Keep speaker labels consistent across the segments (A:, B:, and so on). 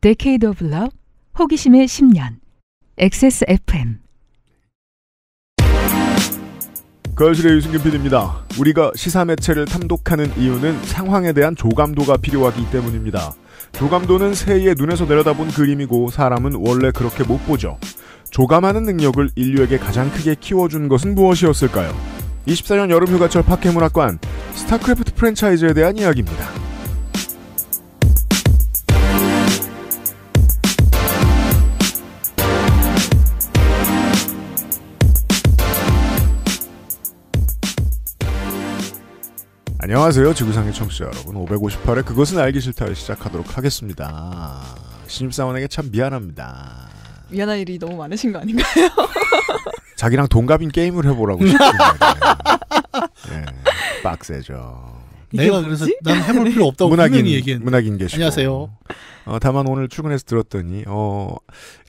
A: 데케이 a d e of 호기심의 10년, XSFM.
B: 거실의 유승균 PD입니다. 우리가 시사 매체를 탐독하는 이유는 상황에 대한 조감도가 필요하기 때문입니다. 조감도는 새의 눈에서 내려다본 그림이고 사람은 원래 그렇게 못 보죠. 조감하는 능력을 인류에게 가장 크게 키워준 것은 무엇이었을까요? 24년 여름휴가철 파케문학관 스타크래프트 프랜차이즈에 대한 이야기입니다. 안녕하세요 지구상의 청취자 여러분 558회 그것은 알기 싫다를 시작하도록 하겠습니다 신입사원에게 참 미안합니다
C: 미안한 일이 너무 많으신 거 아닌가요?
B: 자기랑 동갑인 게임을 해보라고 싶습니 네, 네, 빡세죠
A: 내가 그래서 난 해볼 필요 없다고 문학인, 분명히 얘기했는데 문학인 계시고 안녕하세요
B: 어, 다만 오늘 출근해서 들었더니 어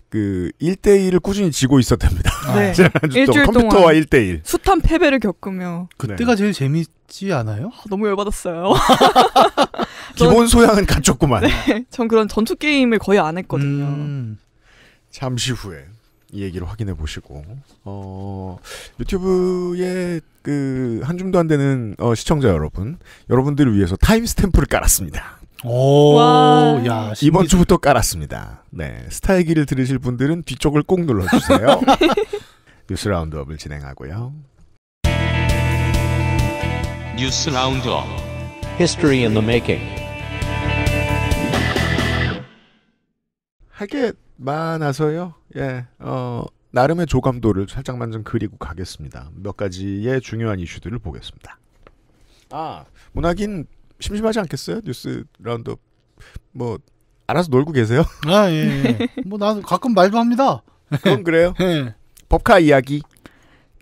B: 그 1대1을 꾸준히 지고 있었답니다.
D: 아, 네. 일주일 컴퓨터와 1대1.
C: 숱한 패배를 겪으며. 그때가 네. 제일
D: 재밌지
B: 않아요?
C: 아, 너무 열받았어요. 기본 소양은 갖췄구만. 네. 전 그런 전투 게임을 거의 안 했거든요. 음, 잠시 후에
B: 이 얘기를 확인해 보시고 어, 유튜브에 그한 줌도 안 되는 어, 시청자 여러분, 여러분들을 위해서 타임 스탬프를 깔았습니다. 오, 와. 야, 이번 주부터 깔았습니다. 네, 스타의 길을 들으실 분들은 뒤쪽을 꼭 눌러주세요. 뉴스 라운드업을 진행하고요. 뉴스 라운드업 History in the Making 하게 많아서요. 예, 어, 나름의 조감도를 살짝만 좀 그리고 가겠습니다. 몇 가지의 중요한 이슈들을 보겠습니다. 아, 문학인 심심하지 않겠어요? 뉴스 라운드업. 뭐 알아서 놀고 계세요? 아, 예. 예.
C: 뭐, 나도 가끔 말도 합니다.
B: 그건 그래요. 예. 법카 이야기.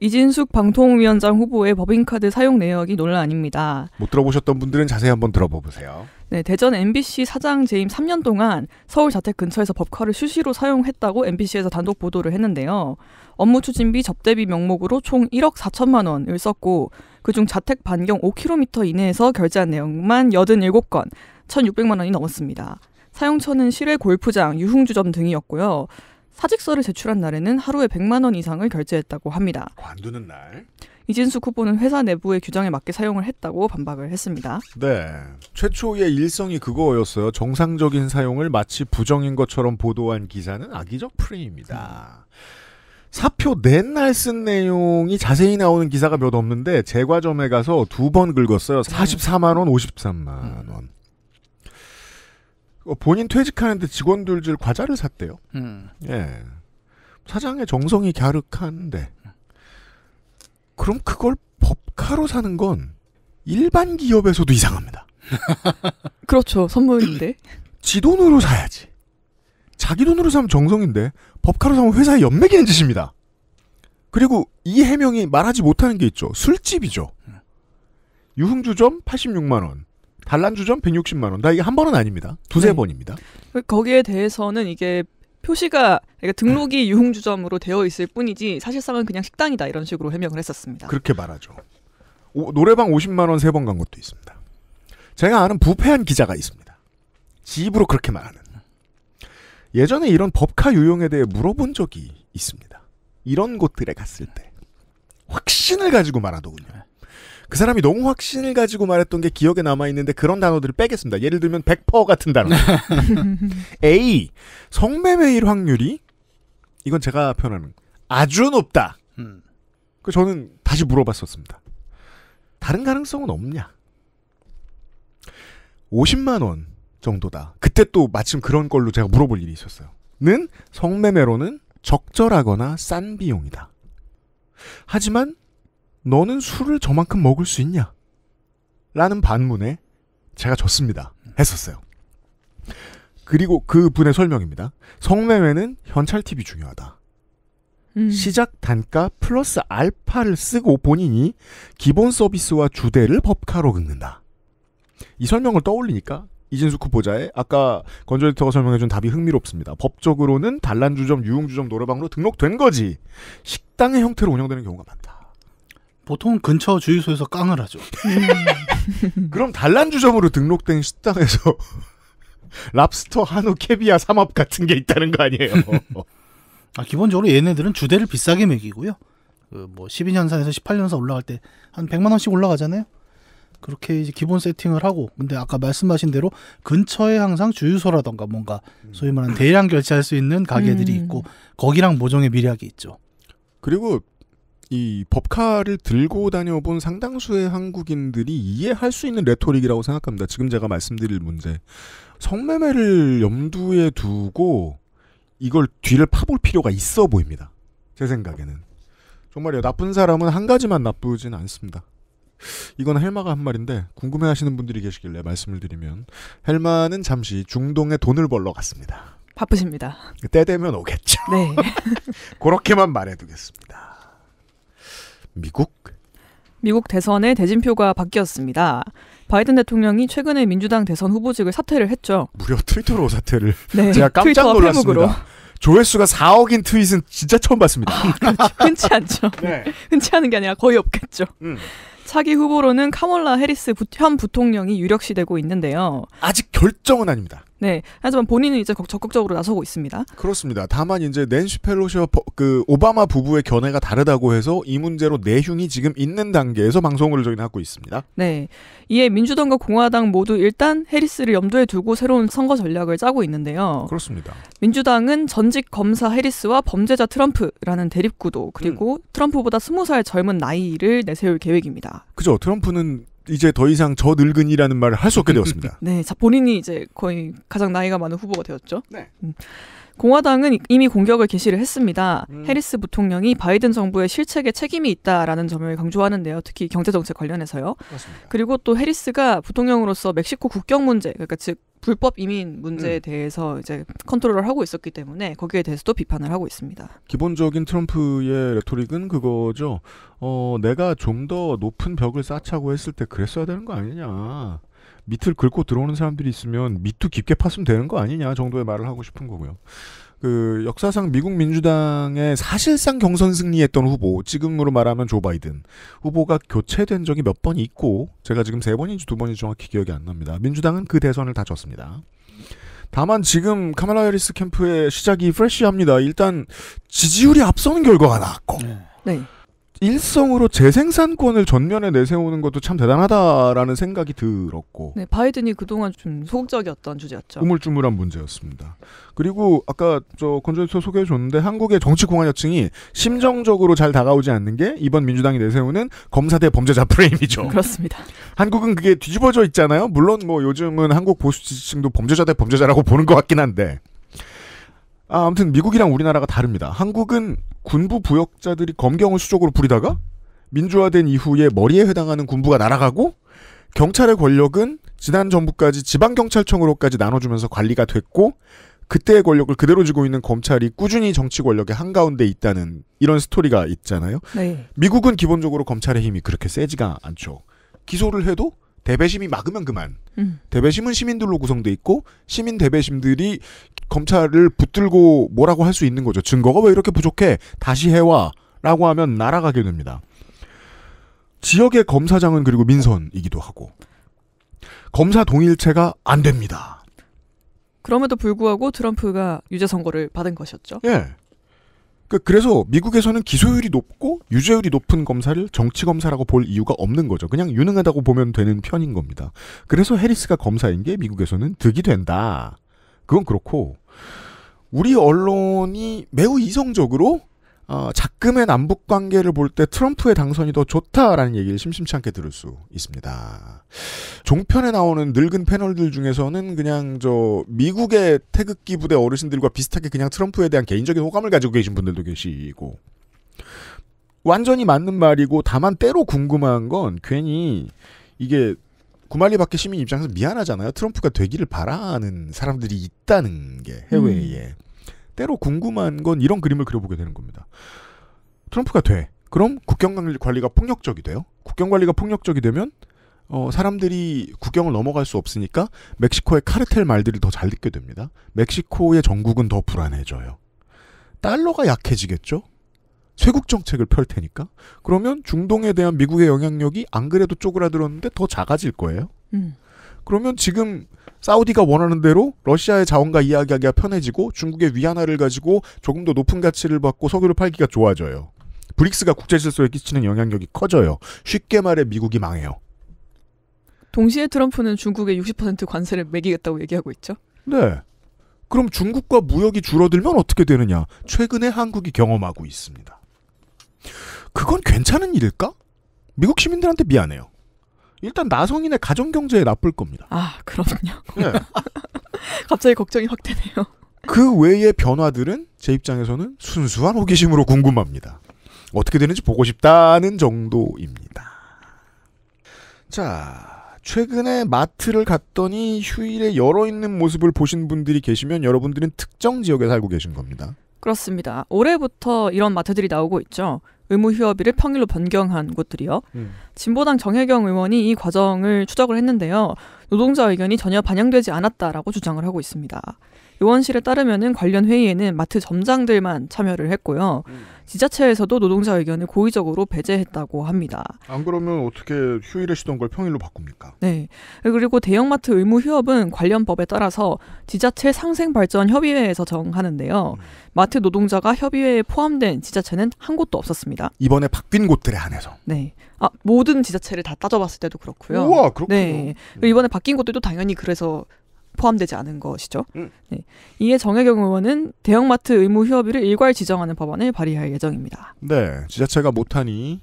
C: 이진숙 방통위원장 후보의 법인카드 사용 내역이 논란입니다.
B: 못 들어보셨던 분들은 자세히 한번 들어보세요.
C: 네, 대전 MBC 사장 재임 3년 동안 서울 자택 근처에서 법카를 수시로 사용했다고 MBC에서 단독 보도를 했는데요. 업무 추진비 접대비 명목으로 총 1억 4천만 원을 썼고 그중 자택 반경 5km 이내에서 결제한 내용만 87건, 1,600만 원이 넘었습니다. 사용처는 실외 골프장, 유흥주점 등이었고요. 사직서를 제출한 날에는 하루에 100만 원 이상을 결제했다고 합니다.
B: 관두는 날.
C: 이진수 후보는 회사 내부의 규정에 맞게 사용을 했다고 반박을 했습니다.
B: 네. 최초의 일성이 그거였어요. 정상적인 사용을 마치 부정인 것처럼 보도한 기사는 악의적
C: 프레임입니다 음.
B: 사표 낸 날 쓴 내용이 자세히 나오는 기사가 몇 없는데 제과점에 가서 두 번 긁었어요. 44만 음. 원, 53만 원. 어, 본인 퇴직하는데 직원들 줄 과자를 샀대요. 음. 예. 사장의 정성이 갸륵한데 그럼 그걸 법카로 사는 건 일반 기업에서도 이상합니다. 그렇죠. 선물인데. 지 돈으로 사야지. 자기 돈으로 사면 정성인데 법카로 사면 회사에 연맥이는 짓입니다. 그리고 이 해명이 말하지 못하는 게 있죠. 술집이죠. 유흥주점 86만원, 단란주점 160만원. 나 이게 한 번은 아닙니다. 두세 네. 번입니다.
C: 그 거기에 대해서는 이게 표시가 그러니까 등록이 유흥주점으로 되어 있을 뿐이지 사실상은 그냥 식당이다 이런 식으로 해명을 했었습니다. 그렇게
B: 말하죠. 오, 노래방 50만 원 세 번 간 것도 있습니다. 제가 아는 부패한 기자가 있습니다. 집으로 그렇게 말하는. 예전에 이런 법카 유형에 대해 물어본 적이 있습니다. 이런 곳들에 갔을 때 확신을 가지고 말하더군요. 그 사람이 너무 확신을 가지고 말했던 게 기억에 남아 있는데 그런 단어들을 빼겠습니다. 예를 들면 100% 같은 단어. A 성매매일 확률이 이건 제가 표현하는 아주 높다. 음. 그 저는 다시 물어봤었습니다. 다른 가능성은 없냐? 50만 원 정도다. 그때 또 마침 그런 걸로 제가 물어볼 일이 있었어요. 는 성매매로는 적절하거나 싼 비용이다. 하지만 너는 술을 저만큼 먹을 수 있냐? 라는 반문에 제가 졌습니다. 했었어요. 그리고 그 분의 설명입니다. 성매매는 현찰 팁이 중요하다. 음. 시작 단가 플러스 알파를 쓰고 본인이 기본 서비스와 주대를 법카로 긁는다. 이 설명을 떠올리니까 이진수 후보자에 아까 건조 리터가 설명해준 답이 흥미롭습니다. 법적으로는 단란주점, 유흥주점, 노래방으로 등록된 거지 식당의 형태로 운영되는 경우가 많다. 보통 근처 주유소에서 깡을 하죠. 음. 그럼 단란주점으로 등록된 식당에서 랍스터, 한우, 캐비아, 삼합 같은 게 있다는 거 아니에요? 아, 기본적으로 얘네들은 주대를
D: 비싸게 매기고요. 그 뭐 12년산에서 18년산 올라갈 때 한 100만 원씩 올라가잖아요. 그렇게 이제 기본 세팅을 하고 근데 아까 말씀하신 대로 근처에 항상 주유소라던가 뭔가 음. 소위 말하는 대량 결제할 수 있는 가게들이 음. 있고 거기랑 모종의 미략이 있죠.
B: 그리고 이 법카를 들고 다녀본 상당수의 한국인들이 이해할 수 있는 레토릭이라고 생각합니다. 지금 제가 말씀드릴 문제. 성매매를 염두에 두고 이걸 뒤를 파볼 필요가 있어 보입니다. 제 생각에는. 정말요. 나쁜 사람은 한 가지만 나쁘진 않습니다. 이건 헬마가 한 말인데 궁금해하시는 분들이 계시길래 말씀을 드리면 헬마는 잠시 중동에 돈을 벌러 갔습니다.
C: 바쁘십니다.
B: 때 되면 오겠죠. 네. 그렇게만 말해두겠습니다. 미국?
C: 미국 대선의 대진표가 바뀌었습니다. 바이든 대통령이 최근에 민주당 대선 후보직을 사퇴를 했죠. 무려 트위터로
B: 사퇴를. 네. 제가 깜짝 놀랐습니다. 조회수가 4억인 트윗은 진짜 처음 봤습니다. 아,
C: 그렇죠. 흔치 않죠. 네. 흔치 않은 게 아니라 거의 없겠죠. 음. 차기 후보로는 카몰라 해리스 현 부통령이 유력시되고 있는데요.
B: 아직 결정은 아닙니다.
C: 네. 하지만 본인은 이제 적극적으로 나서고 있습니다.
B: 그렇습니다. 다만 이제 낸시 펠로시와 그 오바마 부부의 견해가 다르다고 해서 이 문제로 내흉이 지금 있는 단계에서 방송을 저희 하고 있습니다.
C: 네. 이에 민주당과 공화당 모두 일단 해리스를 염두에 두고 새로운 선거 전략을 짜고 있는데요. 그렇습니다. 민주당은 전직 검사 해리스와 범죄자 트럼프라는 대립 구도 그리고 음. 트럼프보다 스무 살 젊은 나이를 내세울 계획입니다.
B: 그죠. 트럼프는 이제 더 이상 저 늙은이라는 말을 할 수 없게 되었습니다.
C: 네, 자, 본인이 이제 거의 가장 나이가 많은 후보가 되었죠. 네. 음. 공화당은 이미 공격을 개시를 했습니다. 음. 해리스 부통령이 바이든 정부의 실책에 책임이 있다라는 점을 강조하는데요. 특히 경제 정책 관련해서요. 맞습니다. 그리고 또 해리스가 부통령으로서 멕시코 국경 문제, 그러니까 즉 불법 이민 문제에 음. 대해서 이제 컨트롤을 하고 있었기 때문에 거기에 대해서도 비판을 하고 있습니다.
B: 기본적인 트럼프의 레토릭은 그거죠. 어, 내가 좀 더 높은 벽을 쌓자고 했을 때 그랬어야 되는 거 아니냐. 밑을 긁고 들어오는 사람들이 있으면 밑도 깊게 팠으면 되는 거 아니냐 정도의 말을 하고 싶은 거고요. 그 역사상 미국 민주당의 사실상 경선 승리했던 후보, 지금으로 말하면 조 바이든 후보가 교체된 적이 몇 번 있고 제가 지금 세 번인지 두 번인지 정확히 기억이 안 납니다. 민주당은 그 대선을 다 졌습니다. 다만 지금 카멜라 헤리스 캠프의 시작이 프레쉬합니다. 일단 지지율이 앞서는 결과가 나왔고 네. 네. 일성으로 재생산권을 전면에 내세우는 것도 참 대단하다라는 생각이 들었고.
C: 네, 바이든이 그동안 좀 소극적이었던 주제였죠.
B: 우물쭈물한 문제였습니다. 그리고 아까 저건조해서 소개해 줬는데 한국의 정치 공화여층이 심정적으로 잘 다가오지 않는 게 이번 민주당이 내세우는 검사대 범죄자 프레임이죠. 그렇습니다. 한국은 그게 뒤집어져 있잖아요. 물론 뭐 요즘은 한국 보수 지지층도 범죄자 대 범죄자라고 보는 것 같긴 한데. 아, 아무튼 미국이랑 우리나라가 다릅니다. 한국은 군부 부역자들이 검경을 수족으로 부리다가 민주화된 이후에 머리에 해당하는 군부가 날아가고 경찰의 권력은 지난 정부까지 지방경찰청으로까지 나눠주면서 관리가 됐고 그때의 권력을 그대로 쥐고 있는 검찰이 꾸준히 정치 권력의 한가운데 있다는 이런 스토리가 있잖아요. 네. 미국은 기본적으로 검찰의 힘이 그렇게 세지가 않죠. 기소를 해도 대배심이 막으면 그만. 음. 대배심은 시민들로 구성돼 있고 시민 대배심들이 검찰을 붙들고 뭐라고 할 수 있는 거죠. 증거가 왜 이렇게 부족해? 다시 해와라고 하면 날아가게 됩니다. 지역의 검사장은 그리고 민선이기도 하고 검사 동일체가 안 됩니다.
C: 그럼에도 불구하고 트럼프가 유죄 선고를 받은 것이었죠.
B: 예. 그러니까 그래서 미국에서는 기소율이 높고 유죄율이 높은 검사를 정치 검사라고 볼 이유가 없는 거죠. 그냥 유능하다고 보면 되는 편인 겁니다. 그래서 해리스가 검사인 게 미국에서는 득이 된다. 그건 그렇고 우리 언론이 매우 이성적으로 어, 작금의 남북 관계를 볼 때 트럼프의 당선이 더 좋다라는 얘기를 심심치 않게 들을 수 있습니다. 종편에 나오는 늙은 패널들 중에서는 그냥 저 미국의 태극기 부대 어르신들과 비슷하게 그냥 트럼프에 대한 개인적인 호감을 가지고 계신 분들도 계시고 완전히 맞는 말이고 다만 때로 궁금한 건 괜히 이게 구말리 밖에 시민 입장에서 미안하잖아요. 트럼프가 되기를 바라는 사람들이 있다는 게 해외에. 음. 때로 궁금한 건 이런 그림을 그려보게 되는 겁니다. 트럼프가 돼. 그럼 국경 관리가 폭력적이 돼요. 국경 관리가 폭력적이 되면 어, 사람들이 국경을 넘어갈 수 없으니까 멕시코의 카르텔 말들을 더잘 듣게 됩니다. 멕시코의 정국은 더 불안해져요. 달러가 약해지겠죠? 쇄국 정책을 펼 테니까. 그러면 중동에 대한 미국의 영향력이 안 그래도 쪼그라들었는데 더 작아질 거예요. 음. 그러면 지금 사우디가 원하는 대로 러시아의 자원과 이야기하기가 편해지고 중국의 위안화를 가지고 조금 더 높은 가치를 받고 석유를 팔기가 좋아져요. 브릭스가 국제 질서에 끼치는 영향력이 커져요. 쉽게 말해 미국이 망해요.
C: 동시에 트럼프는 중국의60% 관세를 매기겠다고 얘기하고 있죠.
B: 네. 그럼 중국과 무역이 줄어들면 어떻게 되느냐? 최근에 한국이 경험하고 있습니다. 그건 괜찮은 일일까? 미국 시민들한테 미안해요. 일단 나성인의 가정 경제에 나쁠 겁니다.
C: 아, 그렇군요 네. 갑자기 걱정이
B: 확대네요그 외의 변화들은 제 입장에서는 순수한 호기심으로 궁금합니다. 어떻게 되는지 보고 싶다는 정도입니다. 자, 최근에 마트를 갔더니 휴일에 열어 있는 모습을 보신 분들이 계시면 여러분들은 특정 지역에 살고 계신 겁니다.
C: 그렇습니다. 올해부터 이런 마트들이 나오고 있죠. 의무 휴업일을 평일로 변경한 곳들이요. 음. 진보당 정혜경 의원이 이 과정을 추적을 했는데요. 노동자 의견이 전혀 반영되지 않았다라고 주장을 하고 있습니다. 의원실에 따르면 관련 회의에는 마트 점장들만 참여를 했고요. 음. 지자체에서도 노동자 의견을 고의적으로 배제했다고 합니다.
B: 안 그러면 어떻게 휴일에 쉬던 걸 평일로
C: 바꿉니까? 네. 그리고 대형마트 의무 휴업은 관련 법에 따라서 지자체 상생발전협의회에서 정하는데요. 음. 마트 노동자가 협의회에 포함된 지자체는 한 곳도 없었습니다.
B: 이번에 바뀐 곳들에 한해서.
C: 네. 아, 모든 지자체를 다 따져봤을 때도 그렇고요. 우와, 그렇군요. 네. 음. 이번에 바뀐 곳들도 당연히 그래서 포함되지 않은 것이죠. 음. 네. 이에 정혜경 의원은 대형마트 의무 휴업일을 일괄 지정하는 법안을 발의할 예정입니다.
B: 네, 지자체가 못하니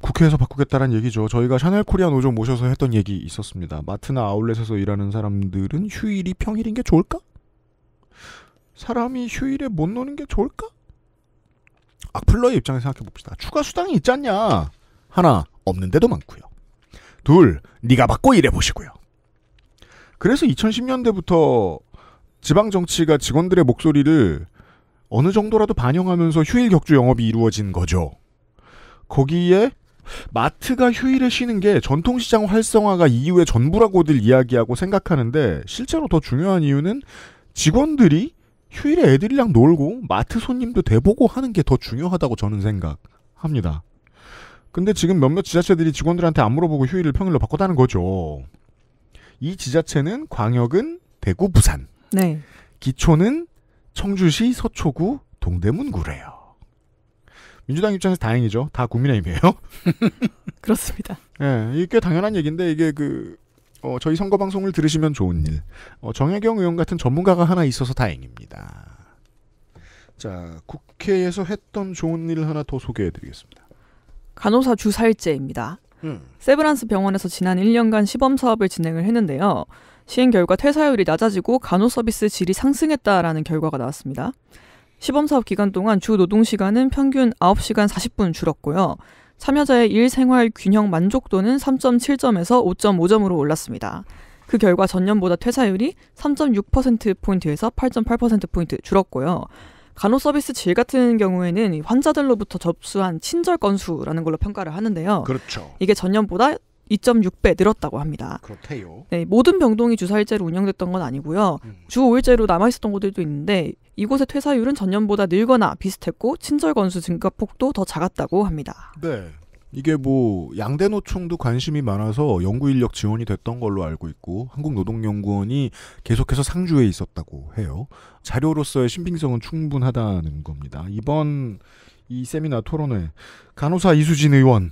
B: 국회에서 바꾸겠다는 얘기죠. 저희가 샤넬 코리아 노조 모셔서 했던 얘기 있었습니다. 마트나 아울렛에서 일하는 사람들은 휴일이 평일인 게 좋을까? 사람이 휴일에 못 노는 게 좋을까? 악플러의 아, 입장에서 생각해 봅시다. 추가 수당이 있지 않냐? 하나, 없는데도 많고요. 둘, 네가 받고 일해 보시고요. 그래서 2010년대부터 지방 정치가 직원들의 목소리를 어느 정도라도 반영하면서 휴일 격주 영업이 이루어진 거죠. 거기에 마트가 휴일에 쉬는 게 전통시장 활성화가 이유의 전부라고들 이야기하고 생각하는데 실제로 더 중요한 이유는 직원들이 휴일에 애들이랑 놀고 마트 손님도 대보고 하는 게 더 중요하다고 저는 생각합니다. 근데 지금 몇몇 지자체들이 직원들한테 안 물어보고 휴일을 평일로 바꿨다는 거죠. 이 지자체는 광역은 대구, 부산. 네. 기초는 청주시 서초구 동대문구래요. 민주당 입장에서 다행이죠. 다 국민의힘이에요. 그렇습니다. 예, 네, 이게 꽤 당연한 얘기인데 이게 그 어, 저희 선거 방송을 들으시면 좋은 일. 어, 정혜경 의원 같은 전문가가 하나 있어서 다행입니다. 자, 국회에서 했던 좋은 일 하나 더 소개해드리겠습니다.
C: 간호사 주사일제입니다. 음. 세브란스 병원에서 지난 1년간 시범 사업을 진행을 했는데요. 시행 결과 퇴사율이 낮아지고 간호 서비스 질이 상승했다라는 결과가 나왔습니다. 시범 사업 기간 동안 주 노동 시간은 평균 9시간 40분 줄었고요. 참여자의 일 생활 균형 만족도는 3.7점에서 5.5점으로 올랐습니다. 그 결과 전년보다 퇴사율이 3.6%포인트에서 8.8%포인트 줄었고요. 간호 서비스 질 같은 경우에는 환자들로부터 접수한 친절 건수라는 걸로 평가를 하는데요. 그렇죠. 이게 전년보다 2.6배 늘었다고 합니다. 그렇대요. 네, 모든 병동이 주사일제로 운영됐던 건 아니고요. 음. 주 5일제로 남아있었던 곳들도 있는데 이곳의 퇴사율은 전년보다 늘거나 비슷했고 친절 건수 증가 폭도 더 작았다고 합니다. 네.
B: 이게 뭐 양대 노총도 관심이 많아서 연구 인력 지원이 됐던 걸로 알고 있고 한국노동연구원이 계속해서 상주에 있었다고 해요. 자료로서의 신빙성은 충분하다는 겁니다. 이번 이 세미나 토론회 간호사 이수진 의원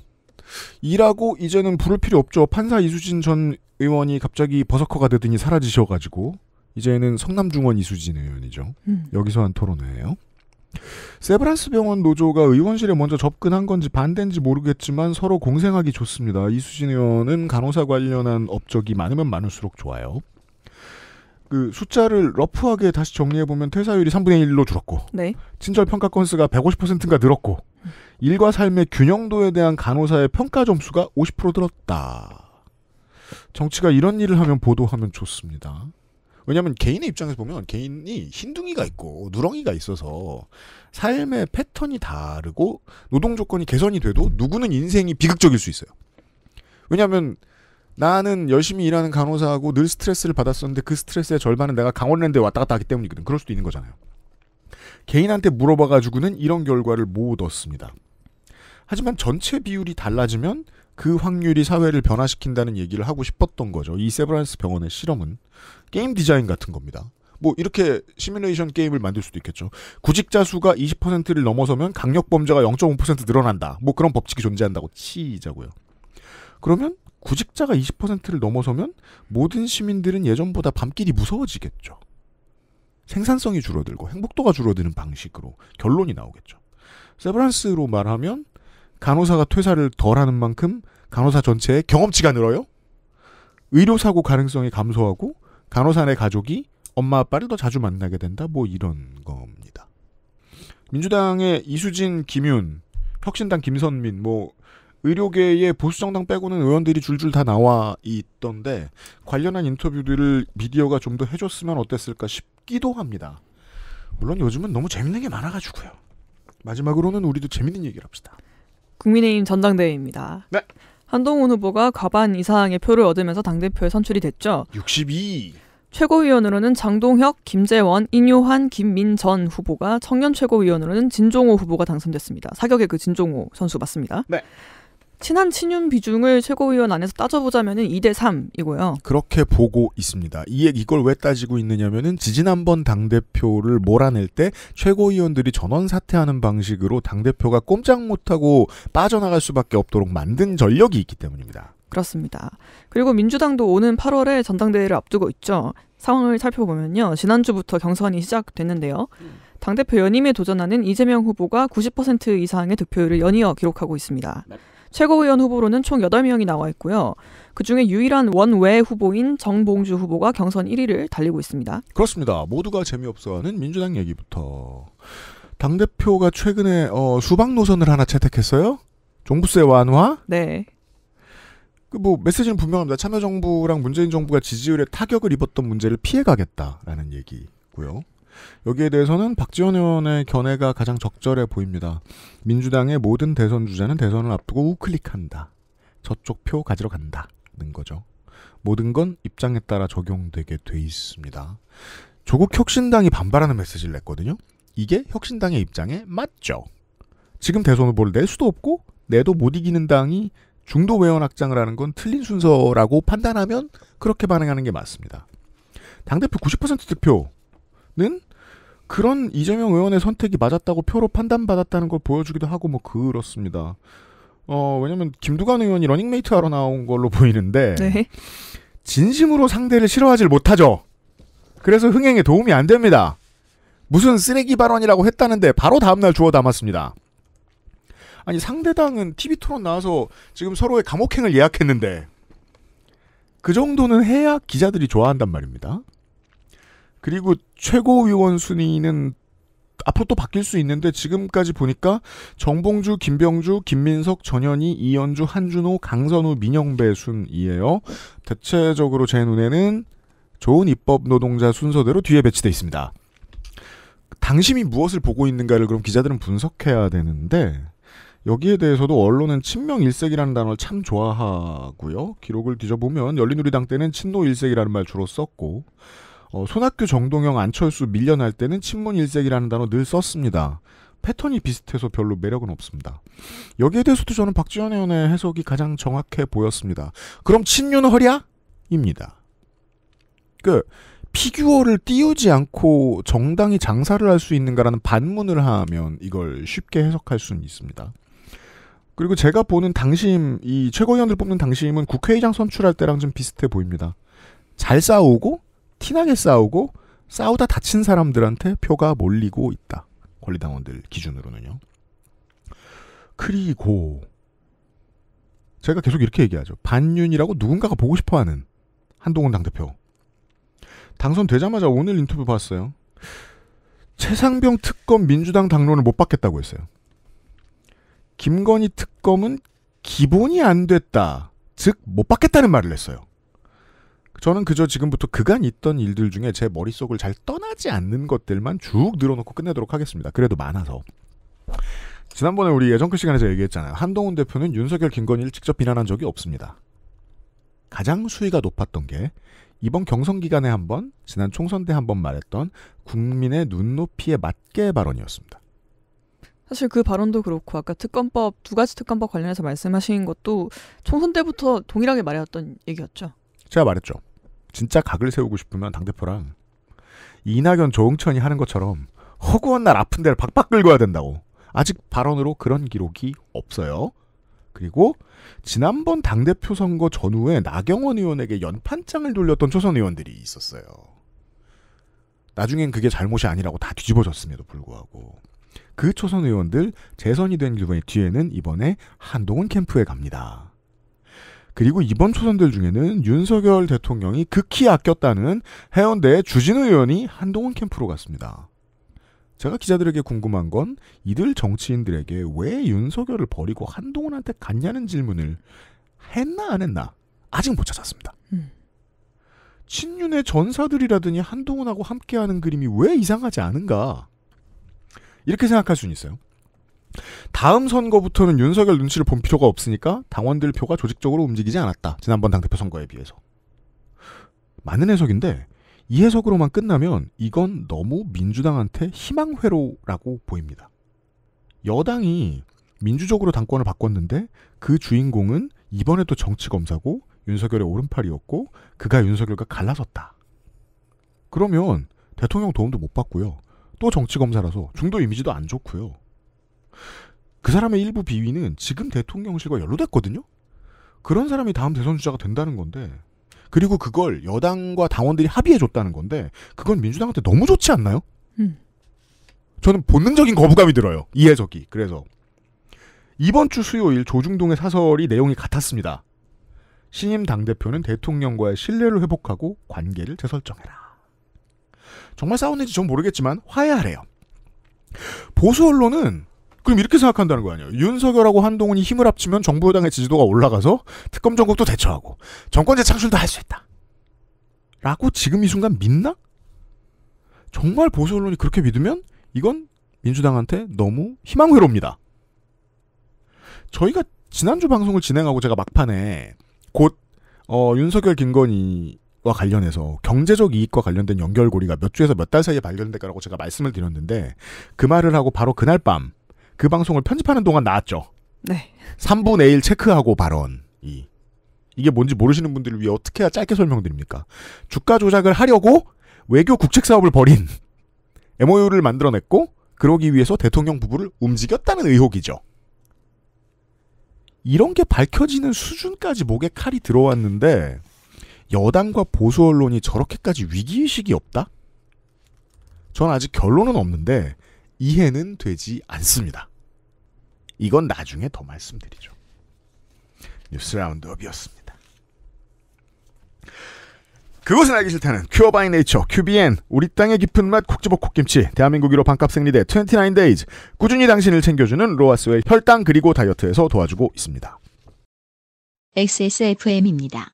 B: 일하고 이제는 부를 필요 없죠. 판사 이수진 전 의원이 갑자기 버서커가 되더니 사라지셔가지고 이제는 성남중원 이수진 의원이죠. 음. 여기서 한 토론회예요. 세브란스 병원 노조가 의원실에 먼저 접근한 건지 반대인지 모르겠지만 서로 공생하기 좋습니다. 이수진 의원은 간호사 관련한 업적이 많으면 많을수록 좋아요. 그 숫자를 러프하게 다시 정리해보면 퇴사율이 3분의 1로 줄었고 네. 친절 평가 건수가 150%가 늘었고 일과 삶의 균형도에 대한 간호사의 평가 점수가 50% 늘었다. 정치가 이런 일을 하면 보도하면 좋습니다. 왜냐하면 개인의 입장에서 보면 개인이 흰둥이가 있고 누렁이가 있어서 삶의 패턴이 다르고 노동 조건이 개선이 돼도 누구는 인생이 비극적일 수 있어요. 왜냐하면 나는 열심히 일하는 간호사하고 늘 스트레스를 받았었는데 그 스트레스의 절반은 내가 강원랜드에 왔다 갔다 하기 때문이거든. 그럴 수도 있는 거잖아요. 개인한테 물어봐가지고는 이런 결과를 못 얻습니다. 하지만 전체 비율이 달라지면 그 확률이 사회를 변화시킨다는 얘기를 하고 싶었던 거죠. 이 세브란스 병원의 실험은 게임 디자인 같은 겁니다. 뭐 이렇게 시뮬레이션 게임을 만들 수도 있겠죠. 구직자 수가 20%를 넘어서면 강력 범죄가 0.5% 늘어난다. 뭐 그런 법칙이 존재한다고 치자고요. 그러면 구직자가 20%를 넘어서면 모든 시민들은 예전보다 밤길이 무서워지겠죠. 생산성이 줄어들고 행복도가 줄어드는 방식으로 결론이 나오겠죠. 세브란스로 말하면 간호사가 퇴사를 덜 하는 만큼 간호사 전체의 경험치가 늘어요. 의료사고 가능성이 감소하고 간호사네 가족이 엄마 아빠를 더 자주 만나게 된다 뭐 이런 겁니다. 민주당의 이수진, 김윤, 혁신당 김선민 뭐 의료계의 보수정당 빼고는 의원들이 줄줄 다 나와 있던데 관련한 인터뷰들을 미디어가 좀 더 해줬으면 어땠을까 싶기도 합니다. 물론 요즘은 너무 재밌는 게 많아가지고요. 마지막으로는 우리도 재밌는 얘기를 합시다.
C: 국민의힘 전당대회입니다. 네. 한동훈 후보가 과반 이상의 표를 얻으면서 당대표에 선출이 됐죠. 62. 최고위원으로는 장동혁, 김재원, 인효환, 김민전 후보가 청년 최고위원으로는 진종호 후보가 당선됐습니다. 사격의 그 진종호 선수 맞습니다. 네. 친한 친윤 비중을 최고위원 안에서 따져보자면 2대 3이고요.
B: 그렇게 보고 있습니다. 이 이걸 왜 따지고 있느냐면은 지지난번 당 대표를 몰아낼 때 최고위원들이 전원 사퇴하는 방식으로 당 대표가
C: 꼼짝 못하고 빠져나갈 수밖에 없도록 만든 전력이 있기 때문입니다. 그렇습니다. 그리고 민주당도 오는 8월에 전당대회를 앞두고 있죠. 상황을 살펴보면요. 지난주부터 경선이 시작됐는데요. 당대표 연임에 도전하는 이재명 후보가 90% 이상의 득표율을 연이어 기록하고 있습니다. 네. 최고위원 후보로는 총 8명이 나와 있고요. 그중에 유일한 원외 후보인 정봉주 후보가 경선 1위를 달리고 있습니다. 그렇습니다. 모두가 재미없어하는 민주당 얘기부터 당대표가 최근에 어, 수박
B: 노선을 하나 채택했어요. 종부세 완화? 네. 그 뭐 메시지는 분명합니다. 참여정부랑 문재인 정부가 지지율에 타격을 입었던 문제를 피해가겠다라는 얘기고요. 여기에 대해서는 박지원 의원의 견해가 가장 적절해 보입니다. 민주당의 모든 대선 주자는 대선을 앞두고 우클릭한다. 저쪽 표 가지러 간다는 거죠. 모든 건 입장에 따라 적용되게 돼 있습니다. 조국 혁신당이 반발하는 메시지를 냈거든요. 이게 혁신당의 입장에 맞죠. 지금 대선 을보낼 수도 없고 내도 못 이기는 당이 중도 외연 확장을 하는 건 틀린 순서라고 판단하면 그렇게 반응하는 게 맞습니다. 당대표 90% 득표는 그런 이재명 의원의 선택이 맞았다고 표로 판단받았다는 걸 보여주기도 하고 뭐 그렇습니다. 어, 왜냐면 김두관 의원이 러닝메이트 하러 나온 걸로 보이는데 네. 진심으로 상대를 싫어하질 못하죠. 그래서 흥행에 도움이 안 됩니다. 무슨 쓰레기 발언이라고 했다는데 바로 다음날 주워 담았습니다. 아니 상대당은 TV 토론 나와서 지금 서로의 감옥행을 예약했는데 그 정도는 해야 기자들이 좋아한단 말입니다. 그리고 최고위원 순위는 앞으로 또 바뀔 수 있는데 지금까지 보니까 정봉주, 김병주, 김민석, 전현희, 이현주, 한준호, 강선우, 민영배 순이에요. 대체적으로 제 눈에는 좋은 입법 노동자 순서대로 뒤에 배치돼 있습니다. 당신이 무엇을 보고 있는가를 그럼 기자들은 분석해야 되는데 여기에 대해서도 언론은 친명 일색이라는 단어를 참 좋아하고요. 기록을 뒤져보면 열린우리당 때는 친노 일색이라는 말 주로 썼고 어, 손학규, 정동영, 안철수 밀려날 때는 친문 일색이라는 단어 늘 썼습니다. 패턴이 비슷해서 별로 매력은 없습니다. 여기에 대해서도 저는 박지원 의원의 해석이 가장 정확해 보였습니다. 그럼 친윤 허리야? 입니다. 그 피규어를 띄우지 않고 정당이 장사를 할 수 있는가라는 반문을 하면 이걸 쉽게 해석할 수는 있습니다. 그리고 제가 보는 당심, 이 최고위원들 뽑는 당심은 국회의장 선출할 때랑 좀 비슷해 보입니다. 잘 싸우고 티나게 싸우고 싸우다 다친 사람들한테 표가 몰리고 있다. 권리당원들 기준으로는요. 그리고 제가 계속 이렇게 얘기하죠. 반윤이라고 누군가가 보고 싶어하는 한동훈 당대표. 당선되자마자 오늘 인터뷰 봤어요. 최상병 특검 민주당 당론을 못 받겠다고 했어요. 김건희 특검은 기본이 안 됐다. 즉, 못 받겠다는 말을 했어요. 저는 그저 지금부터 그간 있던 일들 중에 제 머릿속을 잘 떠나지 않는 것들만 쭉 늘어놓고 끝내도록 하겠습니다. 그래도 많아서. 지난번에 우리 예정글 시간에서 얘기했잖아요. 한동훈 대표는 윤석열 김건희를 직접 비난한 적이 없습니다. 가장 수위가 높았던 게 이번 경선 기간에 한 번, 지난 총선 때 한 번 말했던 국민의 눈높이에 맞게 발언이었습니다.
C: 사실 그 발언도 그렇고 아까 특검법 두 가지 특검법 관련해서 말씀하신 것도 총선 때부터 동일하게 말해왔던 얘기였죠.
B: 제가 말했죠. 진짜 각을 세우고 싶으면 당대표랑 이낙연 조응천이 하는 것처럼 허구한 날 아픈 데를 박박 긁어야 된다고. 아직 발언으로 그런 기록이 없어요. 그리고 지난번 당대표 선거 전후에 나경원 의원에게 연판장을 돌렸던 초선 의원들이 있었어요. 나중엔 그게 잘못이 아니라고 다 뒤집어졌음에도 불구하고 그 초선 의원들 재선이 된 기분이 뒤에는 이번에 한동훈 캠프에 갑니다. 그리고 이번 초선들 중에는 윤석열 대통령이 극히 아꼈다는 해운대 의 주진우 의원이 한동훈 캠프로 갔습니다. 제가 기자들에게 궁금한 건 이들 정치인들에게 왜 윤석열을 버리고 한동훈한테 갔냐는 질문을 했나 안 했나 아직 못 찾았습니다. 음. 친윤의 전사들이라더니 한동훈하고 함께하는 그림이 왜 이상하지 않은가 이렇게 생각할 수는 있어요. 다음 선거부터는 윤석열 눈치를 본 필요가 없으니까 당원들 표가 조직적으로 움직이지 않았다. 지난번 당대표 선거에 비해서. 많은 해석인데 이 해석으로만 끝나면 이건 너무 민주당한테 희망회로라고 보입니다. 여당이 민주적으로 당권을 바꿨는데 그 주인공은 이번에도 정치검사고 윤석열의 오른팔이었고 그가 윤석열과 갈라섰다. 그러면 대통령 도움도 못 받고요. 또 정치검사라서 중도 이미지도 안 좋고요. 그 사람의 일부 비위는 지금 대통령실과 연루됐거든요. 그런 사람이 다음 대선 주자가 된다는 건데 그리고 그걸 여당과 당원들이 합의해 줬다는 건데 그건 민주당한테 너무 좋지 않나요? 음. 저는 본능적인 거부감이 들어요. 이해적이 그래서 이번 주 수요일 조중동의 사설이 내용이 같았습니다. 신임 당대표는 대통령과의 신뢰를 회복하고 관계를 재설정해라. 정말 싸웠는지 전 모르겠지만 화해하래요. 보수 언론은 그럼 이렇게 생각한다는 거 아니에요. 윤석열하고 한동훈이 힘을 합치면 정부 여당의 지지도가 올라가서 특검 전국도 대처하고 정권 재창출도 할 수 있다. 라고 지금 이 순간 믿나? 정말 보수 언론이 그렇게 믿으면 이건 민주당한테 너무 희망회로입니다. 저희가 지난주 방송을 진행하고 제가 막판에 곧 어, 윤석열 김건희와 관련해서 경제적 이익과 관련된 연결고리가 몇 주에서 몇 달 사이에 발견됐다라고 제가 말씀을 드렸는데 그 말을 하고 바로 그날 밤그 방송을 편집하는 동안 나왔죠. 네. 3분의 1 체크하고 발언이. 이게 뭔지 모르시는 분들을 위해 어떻게 해야 짧게 설명드립니까? 주가 조작을 하려고 외교 국책 사업을 벌인 MOU를 만들어냈고 그러기 위해서 대통령 부부를 움직였다는 의혹이죠. 이런 게 밝혀지는 수준까지 목에 칼이 들어왔는데 여당과 보수 언론이 저렇게까지 위기의식이 없다? 전 아직 결론은 없는데 이해는 되지 않습니다. 이건 나중에 더 말씀드리죠. 뉴스 라운드업이었습니다. 그것은 알기 싫다는 큐어 바이 네이처, 큐비엔, 우리 땅의 깊은 맛 콕지버 콕김치, 대한민국 1호 반값 생리대 29데이즈, 꾸준히 당신을 챙겨주는 로아스의 혈당 그리고 다이어트에서 도와주고 있습니다.
A: XSFM입니다.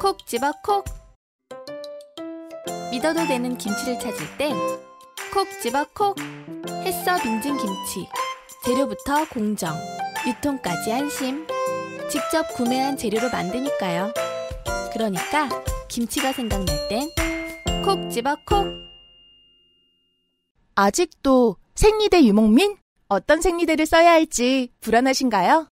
A: 콕지버 콕! 믿어도 되는 김치를 찾을 땐콕 집어 콕 햇서 빙진 김치 재료부터 공정 유통까지 안심 직접 구매한 재료로 만드니까요 그러니까 김치가 생각날 땐 콕 집어 콕 아직도 생리대 유목민? 어떤 생리대를 써야 할지 불안하신가요?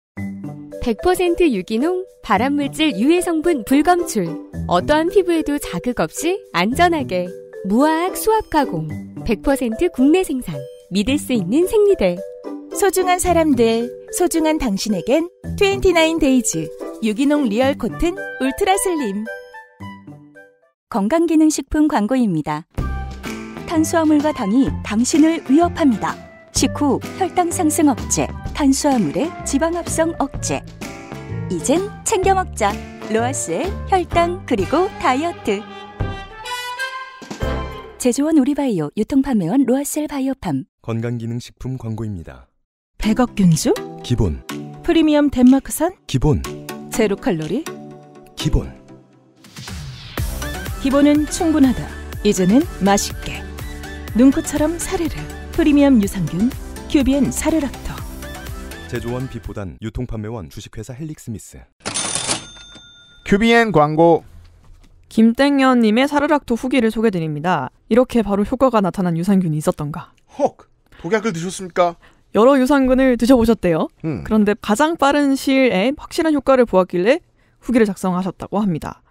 A: 100% 유기농, 발암물질 유해 성분 불검출. 어떠한 피부에도 자극 없이 안전하게 무화학 수압 가공 100% 국내 생산 믿을 수 있는 생리대 소중한 사람들 소중한 당신에겐 29데이즈 유기농 리얼 코튼 울트라 슬림 건강기능식품 광고입니다. 탄수화물과 당이 당신을 위협합니다. 식후 혈당 상승 억제, 탄수화물의 지방 합성 억제. 이젠 챙겨 먹자. 로아스의 혈당 그리고 다이어트. 제조원 우리바이오 유통판매원 로아셀 바이오팜 건강기능식품 광고입니다. 100억 균주 기본 프리미엄 덴마크산 기본 제로 칼로리 기본 기본은 충분하다. 이제는 맛있게 눈꽃처럼 사르르 프리미엄 유산균 큐비엔 사르락토
B: 제조원 비포단 유통판매원 주식회사 헬릭스미스 큐비엔
C: 광고 김땡연님의 사르락토 후기를 소개드립니다. 이렇게 바로 효과가 나타난 유산균이 있었던가. 헉! 독약을 드셨습니까? 여러 유산균을 드셔보셨대요. 음. 그런데 가장 빠른 시일에 확실한 효과를 보았길래 후기를 작성하셨다고 합니다.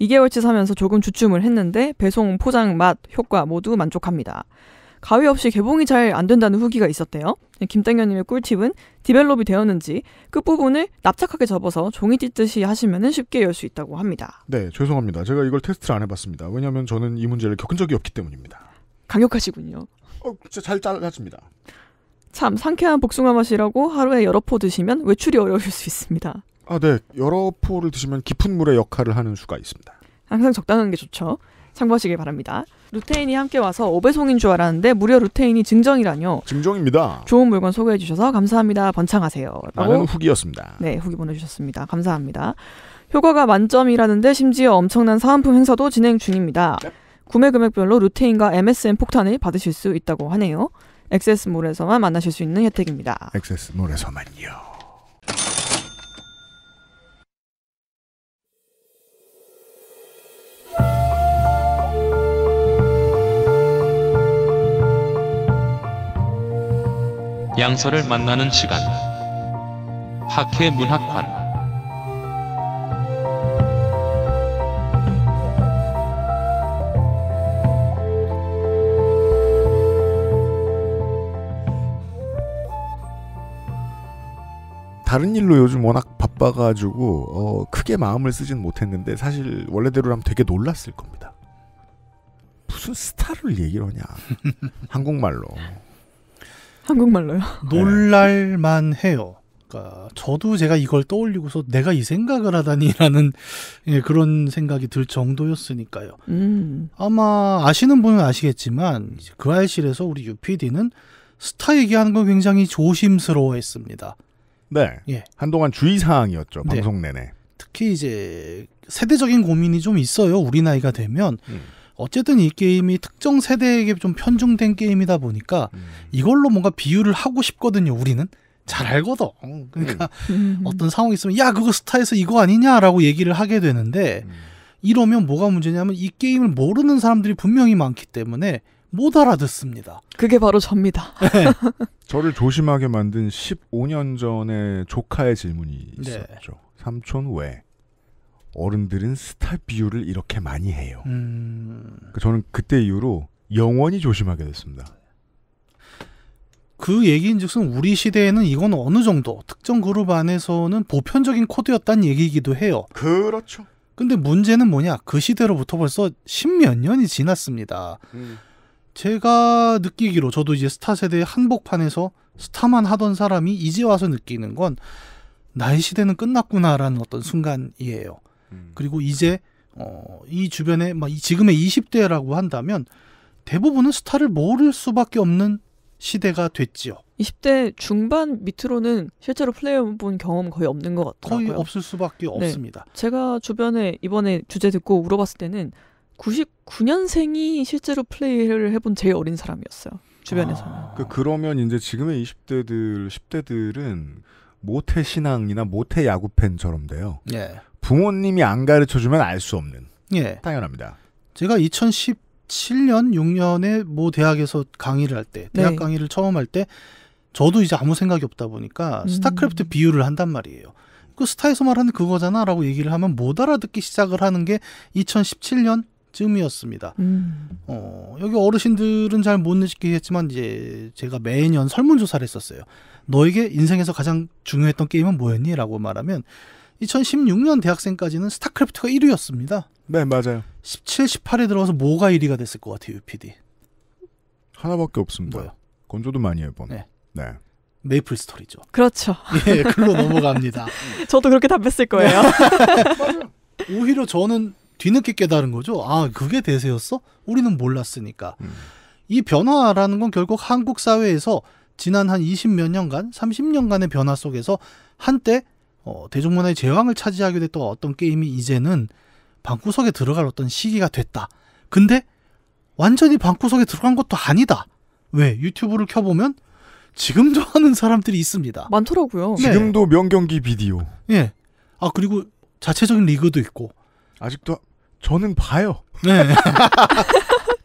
C: 2개월치 사면서 조금 주춤을 했는데 배송, 포장, 맛, 효과 모두 만족합니다. 가위 없이 개봉이 잘 안 된다는 후기가 있었대요. 네, 김땡현님의 꿀팁은 디벨롭이 되었는지 끝부분을 그 납작하게 접어서 종이 찢듯이 하시면 쉽게 열 수 있다고 합니다.
B: 네, 죄송합니다. 제가 이걸 테스트를 안 해봤습니다. 왜냐하면 저는 이 문제를 겪은 적이 없기 때문입니다.
C: 강력하시군요. 어, 진짜 잘 잘랐습니다. 참 상쾌한 복숭아 맛이라고 하루에 여러 포 드시면 외출이 어려울 수 있습니다.
B: 아, 네. 여러 포를 드시면 깊은 물의 역할을 하는 수가 있습니다.
C: 항상 적당한 게 좋죠. 참고하시길 바랍니다. 루테인이 함께 와서 오배송인 줄 알았는데 무려 루테인이 증정이라뇨.
B: 증정입니다.
C: 좋은 물건 소개해 주셔서 감사합니다. 번창하세요. 라는
B: 후기였습니다.
C: 네, 후기 보내주셨습니다. 감사합니다. 효과가 만점이라는데 심지어 엄청난 사은품 행사도 진행 중입니다. 넵. 네. 구매 금액별로 루테인과 m s n 폭탄을 받으실 수 있다고 하네요. 액세스몰에서만 만나실 수 있는 혜택입니다.
B: 엑세스몰에서만요.
D: 양서를 만나는 시간 학회 문학관
B: 다른 일로 요즘 워낙 바빠가지고 어, 크게 마음을 쓰진 못했는데 사실 원래대로라면 되게 놀랐을 겁니다. 무슨 스타를 얘기 하냐 한국말로
C: 한국말로요.
B: 놀랄만
D: 해요. 그러니까 저도 제가 이걸 떠올리고서 내가 이 생각을 하다니라는 예, 그런 생각이 들 정도였으니까요. 음. 아마 아시는 분은 아시겠지만 그 알실에서 우리 UPD는 스타 얘기하는 건 굉장히 조심스러워했습니다. 네. 예. 한동안 주의 사항이었죠. 네. 방송 내내. 특히 이제 세대적인 고민이 좀 있어요. 우리 나이가 되면. 음. 어쨌든 이 게임이 특정 세대에게 좀 편중된 게임이다 보니까 음. 이걸로 뭔가 비유를 하고 싶거든요. 우리는 잘 음. 알거든. 그러니까 음. 어떤 상황이 있으면 야 그거 스타에서 이거 아니냐라고 얘기를 하게 되는데 음. 이러면 뭐가 문제냐면 이 게임을 모르는 사람들이 분명히 많기 때문에 못
C: 알아듣습니다. 그게 바로 접니다. 네.
B: 저를 조심하게 만든 15년 전에 조카의 질문이 네. 있었죠. 네. 삼촌 왜? 어른들은 스타 비유를 이렇게 많이 해요. 음... 그러니까 저는 그때 이후로 영원히 조심하게 됐습니다. 그 얘기인즉슨 우리 시대에는 이건 어느
D: 정도 특정 그룹 안에서는 보편적인 코드였다는 얘기이기도 해요. 그렇죠. 근데 문제는 뭐냐? 그 시대로부터 벌써 십몇 년이 지났습니다. 음. 제가 느끼기로 저도 이제 스타 세대의 한복판에서 스타만 하던 사람이 이제 와서 느끼는 건 나의 시대는 끝났구나라는 어떤 순간이에요. 음. 그리고 이제 어, 이 주변에 막 지금의 20대라고 한다면 대부분은 스타를
C: 모를 수밖에 없는
D: 시대가 됐지요.
C: 20대 중반 밑으로는 실제로 플레이어 본 경험 거의 없는 것 같더라고요. 거의 없을 수밖에 네. 없습니다. 제가 주변에 이번에 주제 듣고 물어봤을 때는 99년생이 실제로 플레이를 해본 제일 어린 사람이었어요.
B: 주변에서는. 아, 그, 그러면 이제 지금의 20대들, 10대들은 모태 신앙이나 모태 야구 팬처럼 돼요. 예. 부모님이 안 가르쳐주면 알 수 없는. 예. 당연합니다. 제가 2017년, 6년에 모
D: 대학에서 강의를 할 때, 대학 네. 강의를 처음 할 때, 저도 이제 아무 생각이 없다 보니까 음. 스타크래프트 비유를 한단 말이에요. 그 스타에서 말하는 그거잖아 라고 얘기를 하면 못 알아듣기 시작을 하는 게 2017년 쯤이었습니다. 음. 어, 여기 어르신들은 잘 못 느끼겠지만 이제 제가 매년 설문조사를 했었어요. 너에게 인생에서 가장 중요했던 게임은 뭐였니? 라고 말하면 2016년 대학생까지는 스타크래프트가 1위였습니다. 네, 맞아요. 17, 18에 들어와서 뭐가 1위가 됐을 것 같아요, UPD?
B: 하나밖에 없습니다. 뭐요? 건조도 많이 해본. 네. 네. 메이플 스토리죠.
D: 그렇죠.
C: 예, 글로 넘어갑니다. 저도 그렇게 답했을 거예요. 네. 오히려
D: 저는 뒤늦게 깨달은 거죠. 아, 그게 대세였어? 우리는 몰랐으니까. 음. 이 변화라는 건 결국 한국 사회에서 지난 한 20몇 년간, 30년간의 변화 속에서 한때 어, 대중문화의 제왕을 차지하게 됐던 어떤 게임이 이제는 방구석에 들어갈 어떤 시기가 됐다. 근데 완전히 방구석에 들어간 것도 아니다. 왜? 유튜브를 켜보면 지금도 하는 사람들이 있습니다.
C: 많더라고요.
A: 네. 지금도
B: 명경기 비디오. 예. 아 그리고 자체적인 리그도 있고. 아직도 저는 봐요. 네.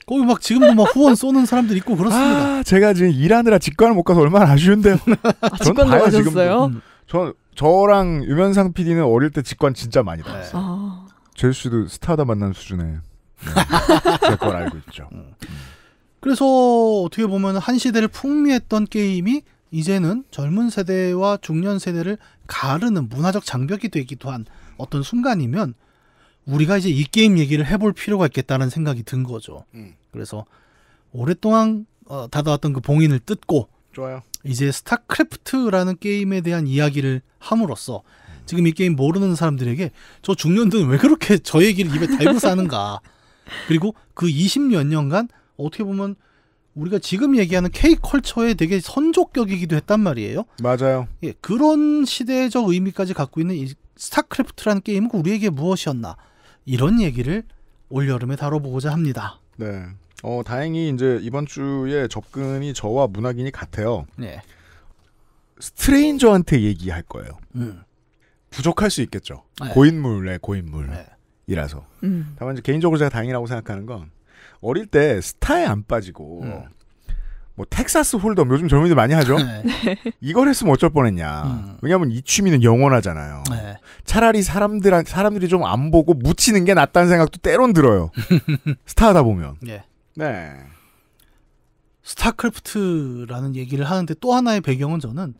B: 거기 막 지금도 막 후원 쏘는 사람들 있고 그렇습니다. 아, 제가 지금 일하느라 직관을 못 가서 얼마나 아쉬운데요. 아, 직관 나가셨어요? 음. 저 저랑 유면상 PD는 어릴 때 직관 진짜 많이 받았어요. 네. 아. 제 씨도 스타다 만난 수준의 음. 제걸 알고 있죠.
D: 음. 음. 그래서 어떻게 보면 한 시대를 풍미했던 게임이 이제는 젊은 세대와 중년 세대를 가르는 문화적 장벽이 되기도 한 어떤 순간이면 우리가 이제 이 게임 얘기를 해볼 필요가 있겠다는 생각이 든 거죠. 음. 그래서 오랫동안 어, 닫아왔던 그 봉인을 뜯고 좋아요. 이제 스타크래프트라는 게임에 대한 이야기를 함으로써 지금 이 게임 모르는 사람들에게 저 중년들은 왜 그렇게 저 얘기를 입에 달고 사는가. 그리고 그 20몇 년간 어떻게 보면 우리가 지금 얘기하는 K 컬처에 되게 선조격이기도 했단 말이에요. 맞아요. 예, 그런 시대적 의미까지 갖고 있는 이 스타크래프트라는 게임은 우리에게 무엇이었나 이런 얘기를 올 여름에 다뤄보고자 합니다.
B: 네. 어, 다행히 이제 이번 주에 접근이 저와 문학인이 같아요. 네. 스트레인저한테 얘기할 거예요. 음. 부족할 수 있겠죠. 네. 고인물의 고인물이라서. 네. 음. 다만 이제 개인적으로 제가 다행이라고 생각하는 건 어릴 때 스타에 안 빠지고 음. 뭐 텍사스 홀덤 요즘 젊은이들 많이 하죠. 네. 네. 이걸 했으면 어쩔 뻔했냐. 음. 왜냐하면 이 취미는 영원하잖아요. 네. 차라리 사람들 사람들이 좀 안 보고 묻히는 게 낫다는 생각도 때론 들어요. 스타하다 보면. 네. 네.
D: 스타크래프트라는 얘기를 하는데 또 하나의 배경은 저는